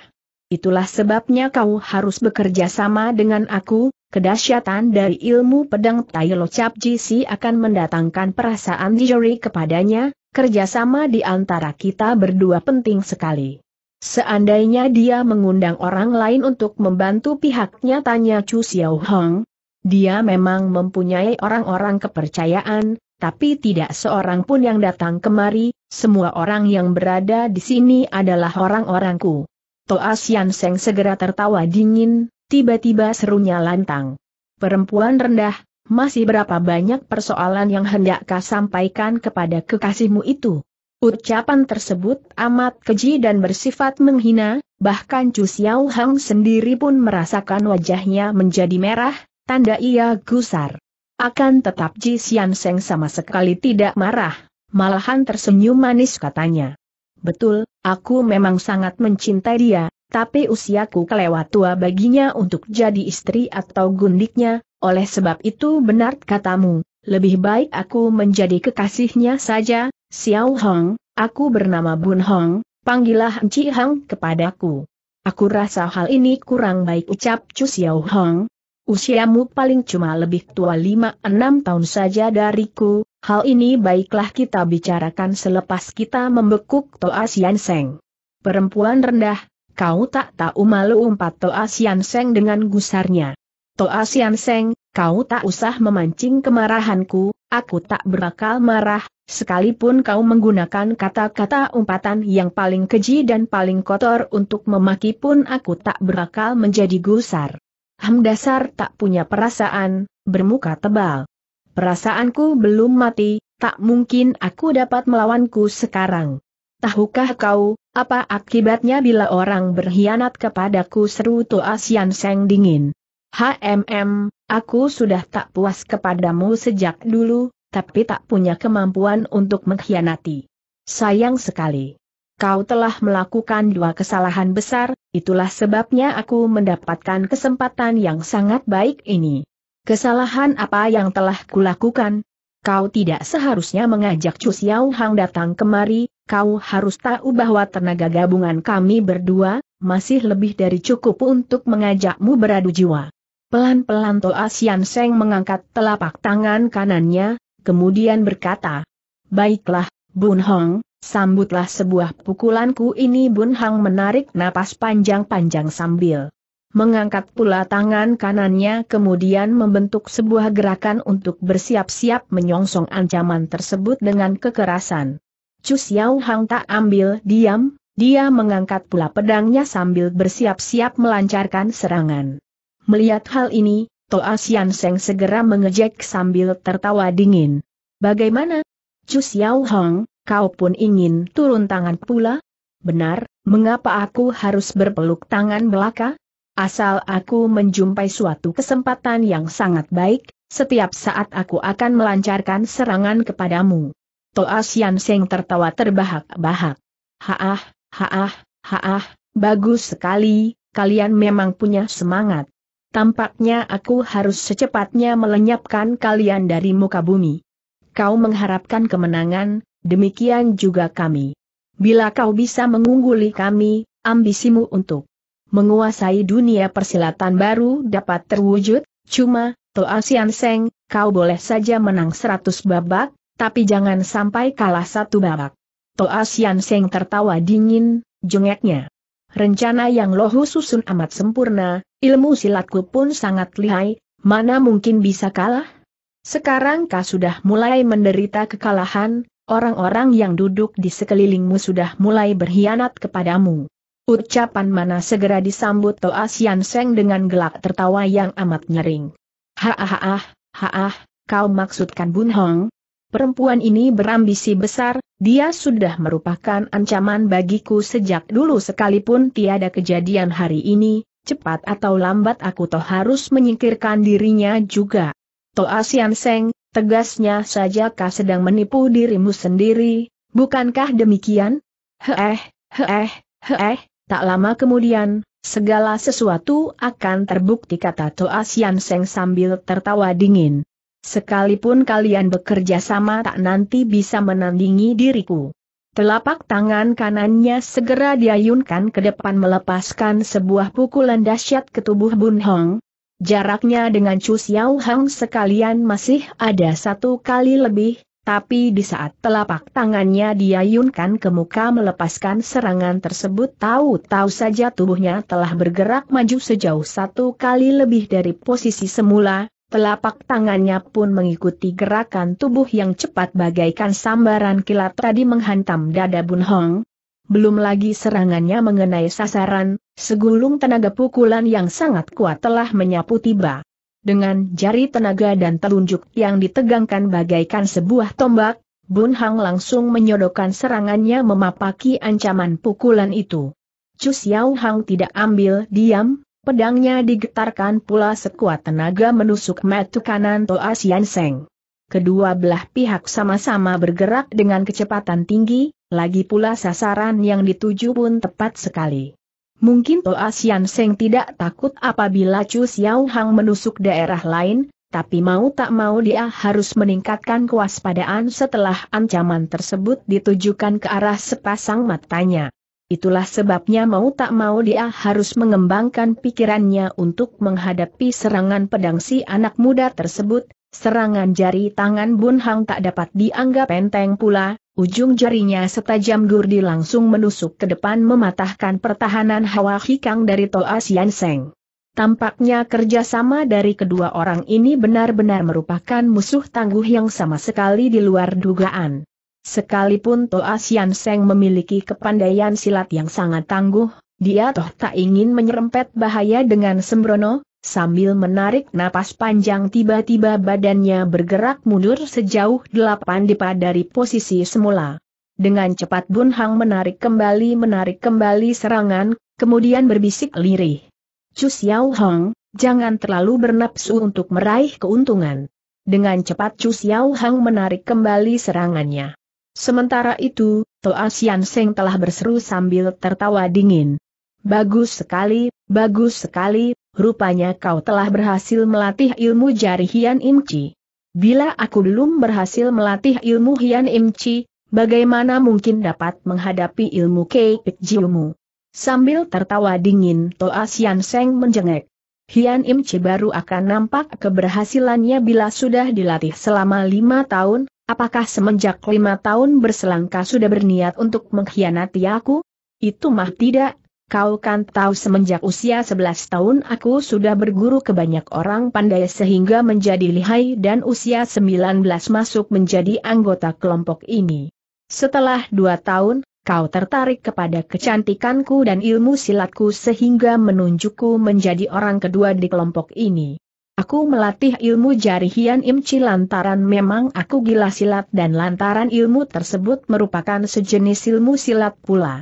Itulah sebabnya kau harus bekerja sama dengan aku, kedahsyatan dari ilmu pedang Tai Lo Cap Jisi akan mendatangkan perasaan Jory kepadanya, kerjasama di antara kita berdua penting sekali. Seandainya dia mengundang orang lain untuk membantu pihaknya tanya Chu Xiao Hong, dia memang mempunyai orang-orang kepercayaan, tapi tidak seorang pun yang datang kemari, semua orang yang berada di sini adalah orang-orangku. Toa Sian Seng segera tertawa dingin, tiba-tiba serunya lantang. Perempuan rendah, masih berapa banyak persoalan yang hendak kau sampaikan kepada kekasihmu itu? Ucapan tersebut amat keji dan bersifat menghina, bahkan Chu Xiao Hang sendiri pun merasakan wajahnya menjadi merah, tanda ia gusar. Akan tetap Ji Xian Seng sama sekali tidak marah, malahan tersenyum manis katanya. Betul, aku memang sangat mencintai dia, tapi usiaku kelewat tua baginya untuk jadi istri atau gundiknya, oleh sebab itu benar katamu, lebih baik aku menjadi kekasihnya saja, Xiao Hong, aku bernama Bun Hong, panggillah Enci Hong kepadaku. Aku rasa hal ini kurang baik ucap Chu Xiao Hong. Usiamu paling cuma lebih tua 5-6 tahun saja dariku, Hal ini baiklah kita bicarakan selepas kita membekuk Toa Sian Seng. Perempuan rendah, kau tak tahu malu umpat Toa Sian Seng dengan gusarnya. Toa Sian Seng, kau tak usah memancing kemarahanku, aku tak berakal marah, sekalipun kau menggunakan kata-kata umpatan yang paling keji dan paling kotor untuk memaki pun aku tak berakal menjadi gusar. Ham dasar tak punya perasaan, bermuka tebal. Perasaanku belum mati, tak mungkin aku dapat melawanku sekarang. Tahukah kau, apa akibatnya bila orang berkhianat kepadaku seru Toa Sian Seng dingin? HMM, aku sudah tak puas kepadamu sejak dulu, tapi tak punya kemampuan untuk mengkhianati. Sayang sekali. Kau telah melakukan dua kesalahan besar, itulah sebabnya aku mendapatkan kesempatan yang sangat baik ini. Kesalahan apa yang telah kulakukan? Kau tidak seharusnya mengajak Chu Xiao Hang datang kemari, kau harus tahu bahwa tenaga gabungan kami berdua, masih lebih dari cukup untuk mengajakmu beradu jiwa. Pelan-pelan Toa Sian Seng mengangkat telapak tangan kanannya, kemudian berkata, Baiklah, Bun Hong, sambutlah sebuah pukulanku ini Bun Hong menarik napas panjang-panjang sambil mengangkat pula tangan kanannya kemudian membentuk sebuah gerakan untuk bersiap-siap menyongsong ancaman tersebut dengan kekerasan. Chu Xiao Hang tak ambil diam, dia mengangkat pula pedangnya sambil bersiap-siap melancarkan serangan. Melihat hal ini, Toa Xian Seng segera mengejek sambil tertawa dingin. Bagaimana? Chu Xiao Hang, kau pun ingin turun tangan pula? Benar, mengapa aku harus berpeluk tangan belaka? Asal aku menjumpai suatu kesempatan yang sangat baik, setiap saat aku akan melancarkan serangan kepadamu. Toa Sian Seng tertawa terbahak-bahak. Haah, haah, haah, bagus sekali, kalian memang punya semangat. Tampaknya aku harus secepatnya melenyapkan kalian dari muka bumi. Kau mengharapkan kemenangan, demikian juga kami. Bila kau bisa mengungguli kami, ambisimu untuk menguasai dunia persilatan baru dapat terwujud, cuma, Toa Sian Seng, kau boleh saja menang seratus babak, tapi jangan sampai kalah satu babak. Toa Sian Seng tertawa dingin, jengeknya. Rencana yang lohu susun amat sempurna, ilmu silatku pun sangat lihai, mana mungkin bisa kalah? Sekarang kau sudah mulai menderita kekalahan, orang-orang yang duduk di sekelilingmu sudah mulai berkhianat kepadamu. Ucapan mana segera disambut Toa ah Sian Seng dengan gelak tertawa yang amat nyering. Haah, haah, kau maksudkan Bun Hong? Perempuan ini berambisi besar, dia sudah merupakan ancaman bagiku sejak dulu sekalipun tiada kejadian hari ini, cepat atau lambat aku toh harus menyingkirkan dirinya juga. Toa ah Sian Seng, tegasnya saja kau sedang menipu dirimu sendiri, bukankah demikian? Heeh, heeh, heeh, Tak lama kemudian, segala sesuatu akan terbukti kata Toa Sian Seng sambil tertawa dingin. Sekalipun kalian bekerja sama tak nanti bisa menandingi diriku. Telapak tangan kanannya segera diayunkan ke depan melepaskan sebuah pukulan dahsyat ke tubuh Bun Hong. Jaraknya dengan Chu Xiao Hang sekalian masih ada satu kali lebih, tapi di saat telapak tangannya diayunkan ke muka melepaskan serangan tersebut tahu-tahu saja tubuhnya telah bergerak maju sejauh satu kali lebih dari posisi semula, telapak tangannya pun mengikuti gerakan tubuh yang cepat bagaikan sambaran kilat tadi menghantam dada Bun Hong. Belum lagi serangannya mengenai sasaran, segulung tenaga pukulan yang sangat kuat telah menyapu tiba. Dengan jari tenaga dan telunjuk yang ditegangkan bagaikan sebuah tombak, Bun Hang langsung menyodokkan serangannya memapaki ancaman pukulan itu. Chu Xiao Hang tidak ambil diam, pedangnya digetarkan pula sekuat tenaga menusuk matu kanan Toa Xian Seng. Kedua belah pihak sama-sama bergerak dengan kecepatan tinggi, lagi pula sasaran yang dituju pun tepat sekali. Mungkin Toa Sian Seng tidak takut apabila Chu Xiao Hang menusuk daerah lain, tapi mau tak mau dia harus meningkatkan kewaspadaan setelah ancaman tersebut ditujukan ke arah sepasang matanya. Itulah sebabnya mau tak mau dia harus mengembangkan pikirannya untuk menghadapi serangan pedang si anak muda tersebut, serangan jari tangan Bun Hang tak dapat dianggap enteng pula, Ujung jarinya setajam gurdi langsung menusuk ke depan mematahkan pertahanan Hawa Hikang dari Toa Sian Seng. Tampaknya kerjasama dari kedua orang ini benar-benar merupakan musuh tangguh yang sama sekali di luar dugaan. Sekalipun Toa Sian Seng memiliki kepandaian silat yang sangat tangguh, dia toh tak ingin menyerempet bahaya dengan sembrono, Sambil menarik napas panjang tiba-tiba badannya bergerak mundur sejauh delapan depa dari posisi semula. Dengan cepat Bun Hang menarik kembali menarik kembali serangan, kemudian berbisik lirih. Chu Xiao Hong, jangan terlalu bernapsu untuk meraih keuntungan. Dengan cepat Chu Xiao Hang menarik kembali serangannya. Sementara itu, Toa Xian Seng telah berseru sambil tertawa dingin. Bagus sekali, bagus sekali, rupanya kau telah berhasil melatih ilmu jari Hian Imci. Bila aku belum berhasil melatih ilmu Hian Imci, bagaimana mungkin dapat menghadapi ilmu Kei Jiumu? Sambil tertawa dingin Toa Sian Seng menjengek. Hian Imci baru akan nampak keberhasilannya bila sudah dilatih selama lima tahun, apakah semenjak lima tahun berselangkah sudah berniat untuk mengkhianati aku? Itu mah tidak, Kau kan tahu semenjak usia 11 tahun aku sudah berguru ke banyak orang pandai sehingga menjadi lihai dan usia 19 masuk menjadi anggota kelompok ini. Setelah dua tahun, kau tertarik kepada kecantikanku dan ilmu silatku sehingga menunjukku menjadi orang kedua di kelompok ini. Aku melatih ilmu jari hian imci lantaran memang aku gila silat dan lantaran ilmu tersebut merupakan sejenis ilmu silat pula.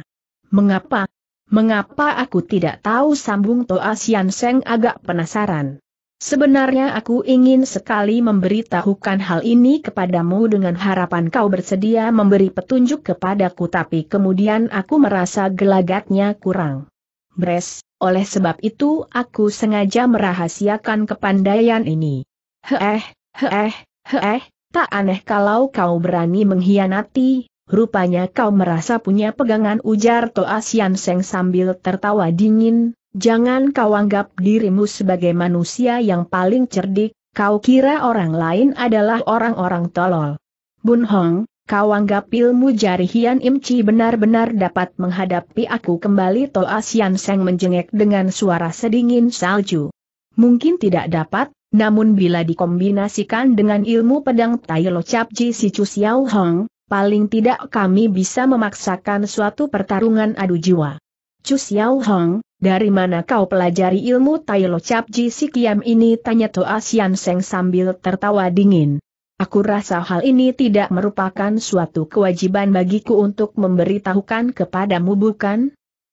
Mengapa, Mengapa aku tidak tahu sambung Toa Sian Seng agak penasaran. Sebenarnya aku ingin sekali memberitahukan hal ini kepadamu dengan harapan kau bersedia memberi petunjuk kepadaku tapi kemudian aku merasa gelagatnya kurang. Bres, oleh sebab itu aku sengaja merahasiakan kepandaian ini. Heeh, heeh, heeh, tak aneh kalau kau berani mengkhianati, Rupanya kau merasa punya pegangan ujar Toa Sian Seng sambil tertawa dingin, jangan kau anggap dirimu sebagai manusia yang paling cerdik, kau kira orang lain adalah orang-orang tolol. Bun Hong, kau anggap ilmu jari Hian Im Chi benar-benar dapat menghadapi aku kembali Toa Sian Seng menjengek dengan suara sedingin salju. Mungkin tidak dapat, namun bila dikombinasikan dengan ilmu pedang Tai Lo Cap Ji Si Chu Xiao Hong, paling tidak kami bisa memaksakan suatu pertarungan adu jiwa. Chu Xiao Hong, dari mana kau pelajari ilmu Tai Lo Cap Ji Kiam ini? Tanya Toa Sian Seng sambil tertawa dingin. Aku rasa hal ini tidak merupakan suatu kewajiban bagiku untuk memberitahukan kepadamu bukan?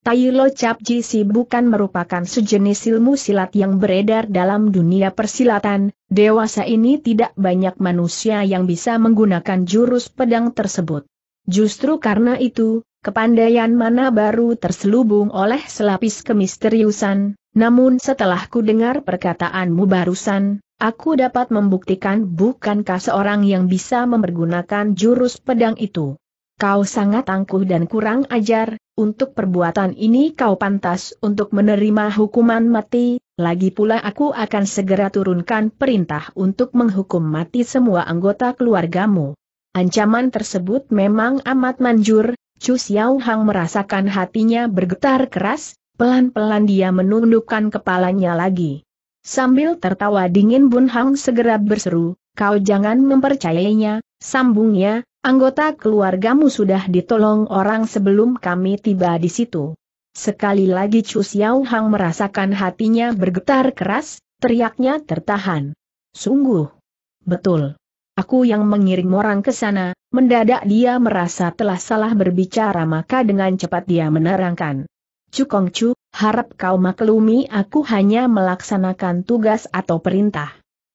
Tai Lo Cap Si bukan merupakan sejenis ilmu silat yang beredar dalam dunia persilatan, dewasa ini tidak banyak manusia yang bisa menggunakan jurus pedang tersebut. Justru karena itu, kepandaian mana baru terselubung oleh selapis kemisteriusan, namun setelah ku dengar perkataanmu barusan, aku dapat membuktikan bukankah seorang yang bisa mempergunakan jurus pedang itu. Kau sangat angkuh dan kurang ajar, untuk perbuatan ini kau pantas untuk menerima hukuman mati, lagi pula aku akan segera turunkan perintah untuk menghukum mati semua anggota keluargamu. Ancaman tersebut memang amat manjur, Chu Xiao Hang merasakan hatinya bergetar keras, pelan-pelan dia menundukkan kepalanya lagi. Sambil tertawa dingin Bun Hang segera berseru, kau jangan mempercayainya, sambungnya, Anggota keluargamu sudah ditolong orang sebelum kami tiba di situ. Sekali lagi Chu Xiao Hang merasakan hatinya bergetar keras, teriaknya tertahan. Sungguh. Betul. Aku yang mengirim orang ke sana, mendadak dia merasa telah salah berbicara maka dengan cepat dia menerangkan. Chu Kong Chu, harap kau maklumi aku hanya melaksanakan tugas atau perintah.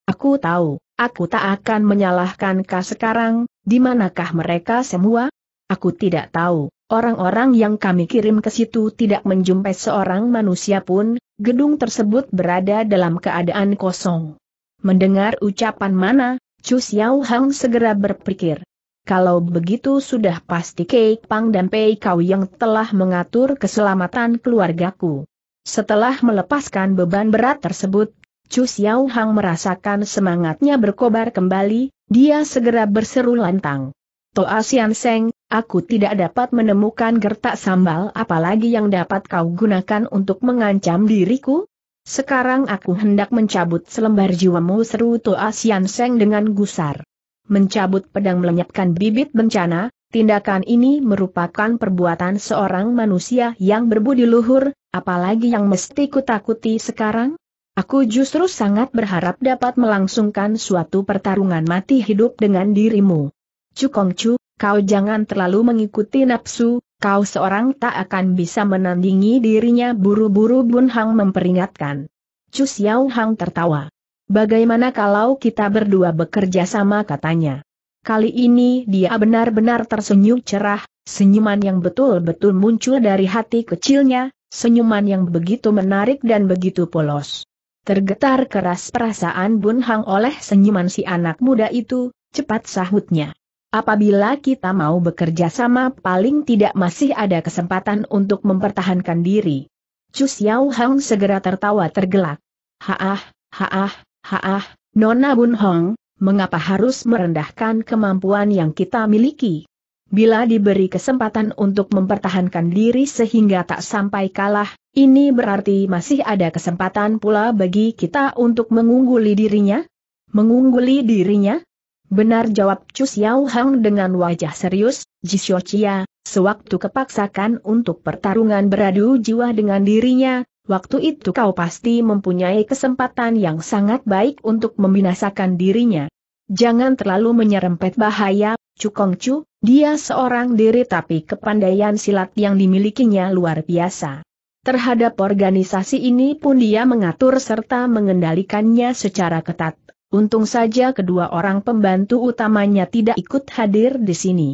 Aku tahu, Aku tak akan menyalahkan kau sekarang, di manakah mereka semua? Aku tidak tahu, orang-orang yang kami kirim ke situ tidak menjumpai seorang manusia pun, gedung tersebut berada dalam keadaan kosong. Mendengar ucapan mana, Chu Xiao Hang segera berpikir. Kalau begitu sudah pasti Kei Pang dan Pei Kau yang telah mengatur keselamatan keluargaku. Setelah melepaskan beban berat tersebut, Chu Xiao Hang merasakan semangatnya berkobar kembali, dia segera berseru lantang. Toa Sian Seng, aku tidak dapat menemukan gertak sambal apalagi yang dapat kau gunakan untuk mengancam diriku? Sekarang aku hendak mencabut selembar jiwamu seru Toa Sian Seng dengan gusar. Mencabut pedang melenyapkan bibit bencana, tindakan ini merupakan perbuatan seorang manusia yang berbudi luhur, apalagi yang mesti kutakuti sekarang? Aku justru sangat berharap dapat melangsungkan suatu pertarungan mati hidup dengan dirimu. Cukong Chu, kau jangan terlalu mengikuti nafsu, kau seorang tak akan bisa menandingi dirinya buru-buru Bun Hang memperingatkan. Chu Xiao Hang tertawa. Bagaimana kalau kita berdua bekerja sama katanya. Kali ini dia benar-benar tersenyum cerah, senyuman yang betul-betul muncul dari hati kecilnya, senyuman yang begitu menarik dan begitu polos. Tergetar keras perasaan Bun Hang oleh senyuman si anak muda itu, cepat sahutnya. Apabila kita mau bekerja sama paling tidak masih ada kesempatan untuk mempertahankan diri. Chu Xiao Hang segera tertawa tergelak. Haah, haah, haah, Nona Bun Hang, mengapa harus merendahkan kemampuan yang kita miliki? bila diberi kesempatan untuk mempertahankan diri sehingga tak sampai kalah, ini berarti masih ada kesempatan pula bagi kita untuk mengungguli dirinya? Mengungguli dirinya? Benar jawab Chu Xiao Hang dengan wajah serius, Ji Chia, sewaktu kepaksakan untuk pertarungan beradu jiwa dengan dirinya, waktu itu kau pasti mempunyai kesempatan yang sangat baik untuk membinasakan dirinya. Jangan terlalu menyerempet bahaya, Cukong Chu, dia seorang diri tapi kepandaian silat yang dimilikinya luar biasa. Terhadap organisasi ini pun dia mengatur serta mengendalikannya secara ketat. Untung saja kedua orang pembantu utamanya tidak ikut hadir di sini.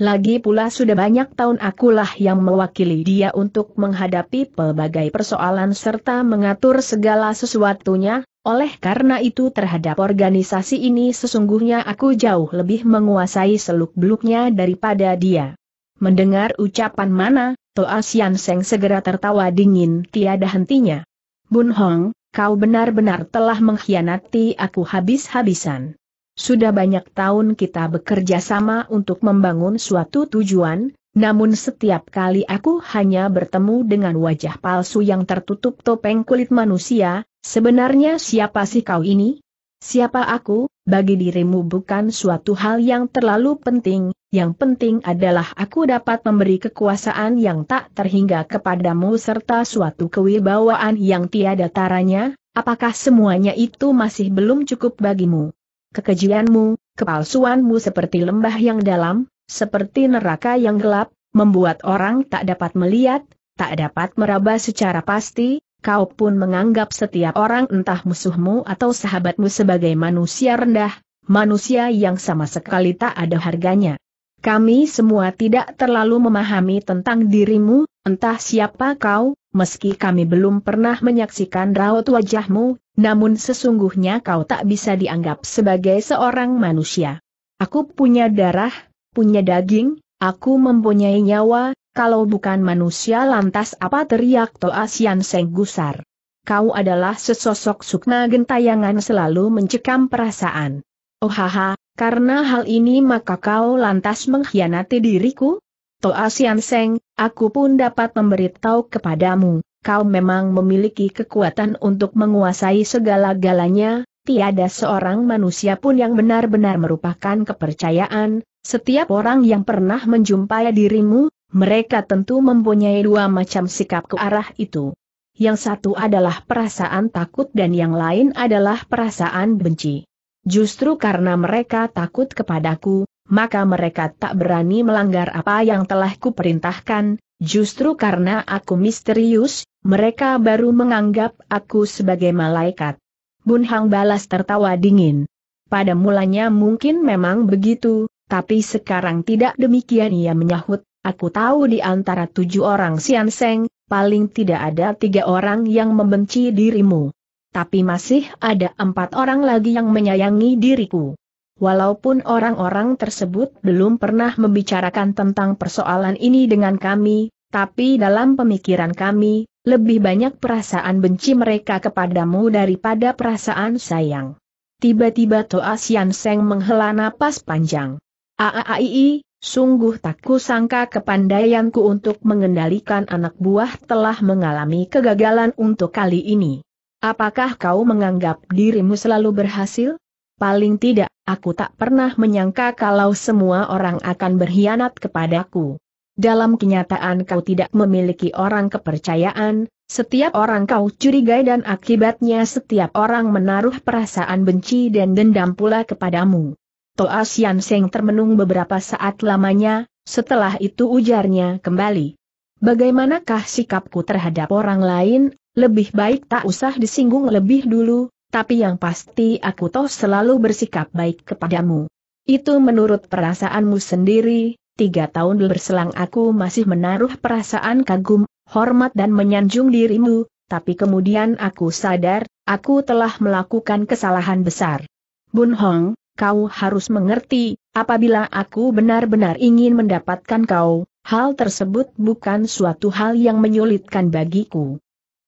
Lagi pula sudah banyak tahun akulah yang mewakili dia untuk menghadapi pelbagai persoalan serta mengatur segala sesuatunya, oleh karena itu terhadap organisasi ini sesungguhnya aku jauh lebih menguasai seluk-beluknya daripada dia. Mendengar ucapan mana, Toa Sian Seng segera tertawa dingin tiada hentinya. Bun Hong, kau benar-benar telah mengkhianati aku habis-habisan. Sudah banyak tahun kita bekerja sama untuk membangun suatu tujuan, namun setiap kali aku hanya bertemu dengan wajah palsu yang tertutup topeng kulit manusia, Sebenarnya siapa sih kau ini? Siapa aku, bagi dirimu bukan suatu hal yang terlalu penting, yang penting adalah aku dapat memberi kekuasaan yang tak terhingga kepadamu serta suatu kewibawaan yang tiada taranya, apakah semuanya itu masih belum cukup bagimu? Kekejianmu, kepalsuanmu seperti lembah yang dalam, seperti neraka yang gelap, membuat orang tak dapat melihat, tak dapat meraba secara pasti, kau pun menganggap setiap orang entah musuhmu atau sahabatmu sebagai manusia rendah, manusia yang sama sekali tak ada harganya. Kami semua tidak terlalu memahami tentang dirimu, entah siapa kau, meski kami belum pernah menyaksikan raut wajahmu, namun sesungguhnya kau tak bisa dianggap sebagai seorang manusia. Aku punya darah, punya daging, aku mempunyai nyawa, kalau bukan manusia lantas apa teriak Toa Sian Seng gusar. Kau adalah sesosok sukma gentayangan selalu mencekam perasaan. Oh haha, karena hal ini maka kau lantas mengkhianati diriku? Toa Sian Seng, aku pun dapat memberitahu kepadamu, kau memang memiliki kekuatan untuk menguasai segala-galanya, tiada seorang manusia pun yang benar-benar merupakan kepercayaan, setiap orang yang pernah menjumpai dirimu, mereka tentu mempunyai dua macam sikap ke arah itu. Yang satu adalah perasaan takut dan yang lain adalah perasaan benci. Justru karena mereka takut kepadaku, maka mereka tak berani melanggar apa yang telah kuperintahkan, justru karena aku misterius, mereka baru menganggap aku sebagai malaikat. Bun Hang balas tertawa dingin. Pada mulanya mungkin memang begitu, tapi sekarang tidak demikian ia menyahut, Aku tahu di antara tujuh orang Sian Seng, paling tidak ada tiga orang yang membenci dirimu. Tapi masih ada empat orang lagi yang menyayangi diriku. Walaupun orang-orang tersebut belum pernah membicarakan tentang persoalan ini dengan kami, tapi dalam pemikiran kami, lebih banyak perasaan benci mereka kepadamu daripada perasaan sayang. Tiba-tiba Toa Sian Seng menghela napas panjang. Aaii, Sungguh tak kusangka kepandaianku untuk mengendalikan anak buah telah mengalami kegagalan untuk kali ini. Apakah kau menganggap dirimu selalu berhasil? Paling tidak, aku tak pernah menyangka kalau semua orang akan berkhianat kepadaku. Dalam kenyataan kau tidak memiliki orang kepercayaan, setiap orang kau curigai dan akibatnya setiap orang menaruh perasaan benci dan dendam pula kepadamu. Toa Sian Seng termenung beberapa saat lamanya, setelah itu ujarnya kembali. Bagaimanakah sikapku terhadap orang lain, lebih baik tak usah disinggung lebih dulu, tapi yang pasti aku toh selalu bersikap baik kepadamu. Itu menurut perasaanmu sendiri, tiga tahun berselang aku masih menaruh perasaan kagum, hormat dan menyanjung dirimu, tapi kemudian aku sadar, aku telah melakukan kesalahan besar. Bun Hong, kau harus mengerti, apabila aku benar-benar ingin mendapatkan kau, hal tersebut bukan suatu hal yang menyulitkan bagiku.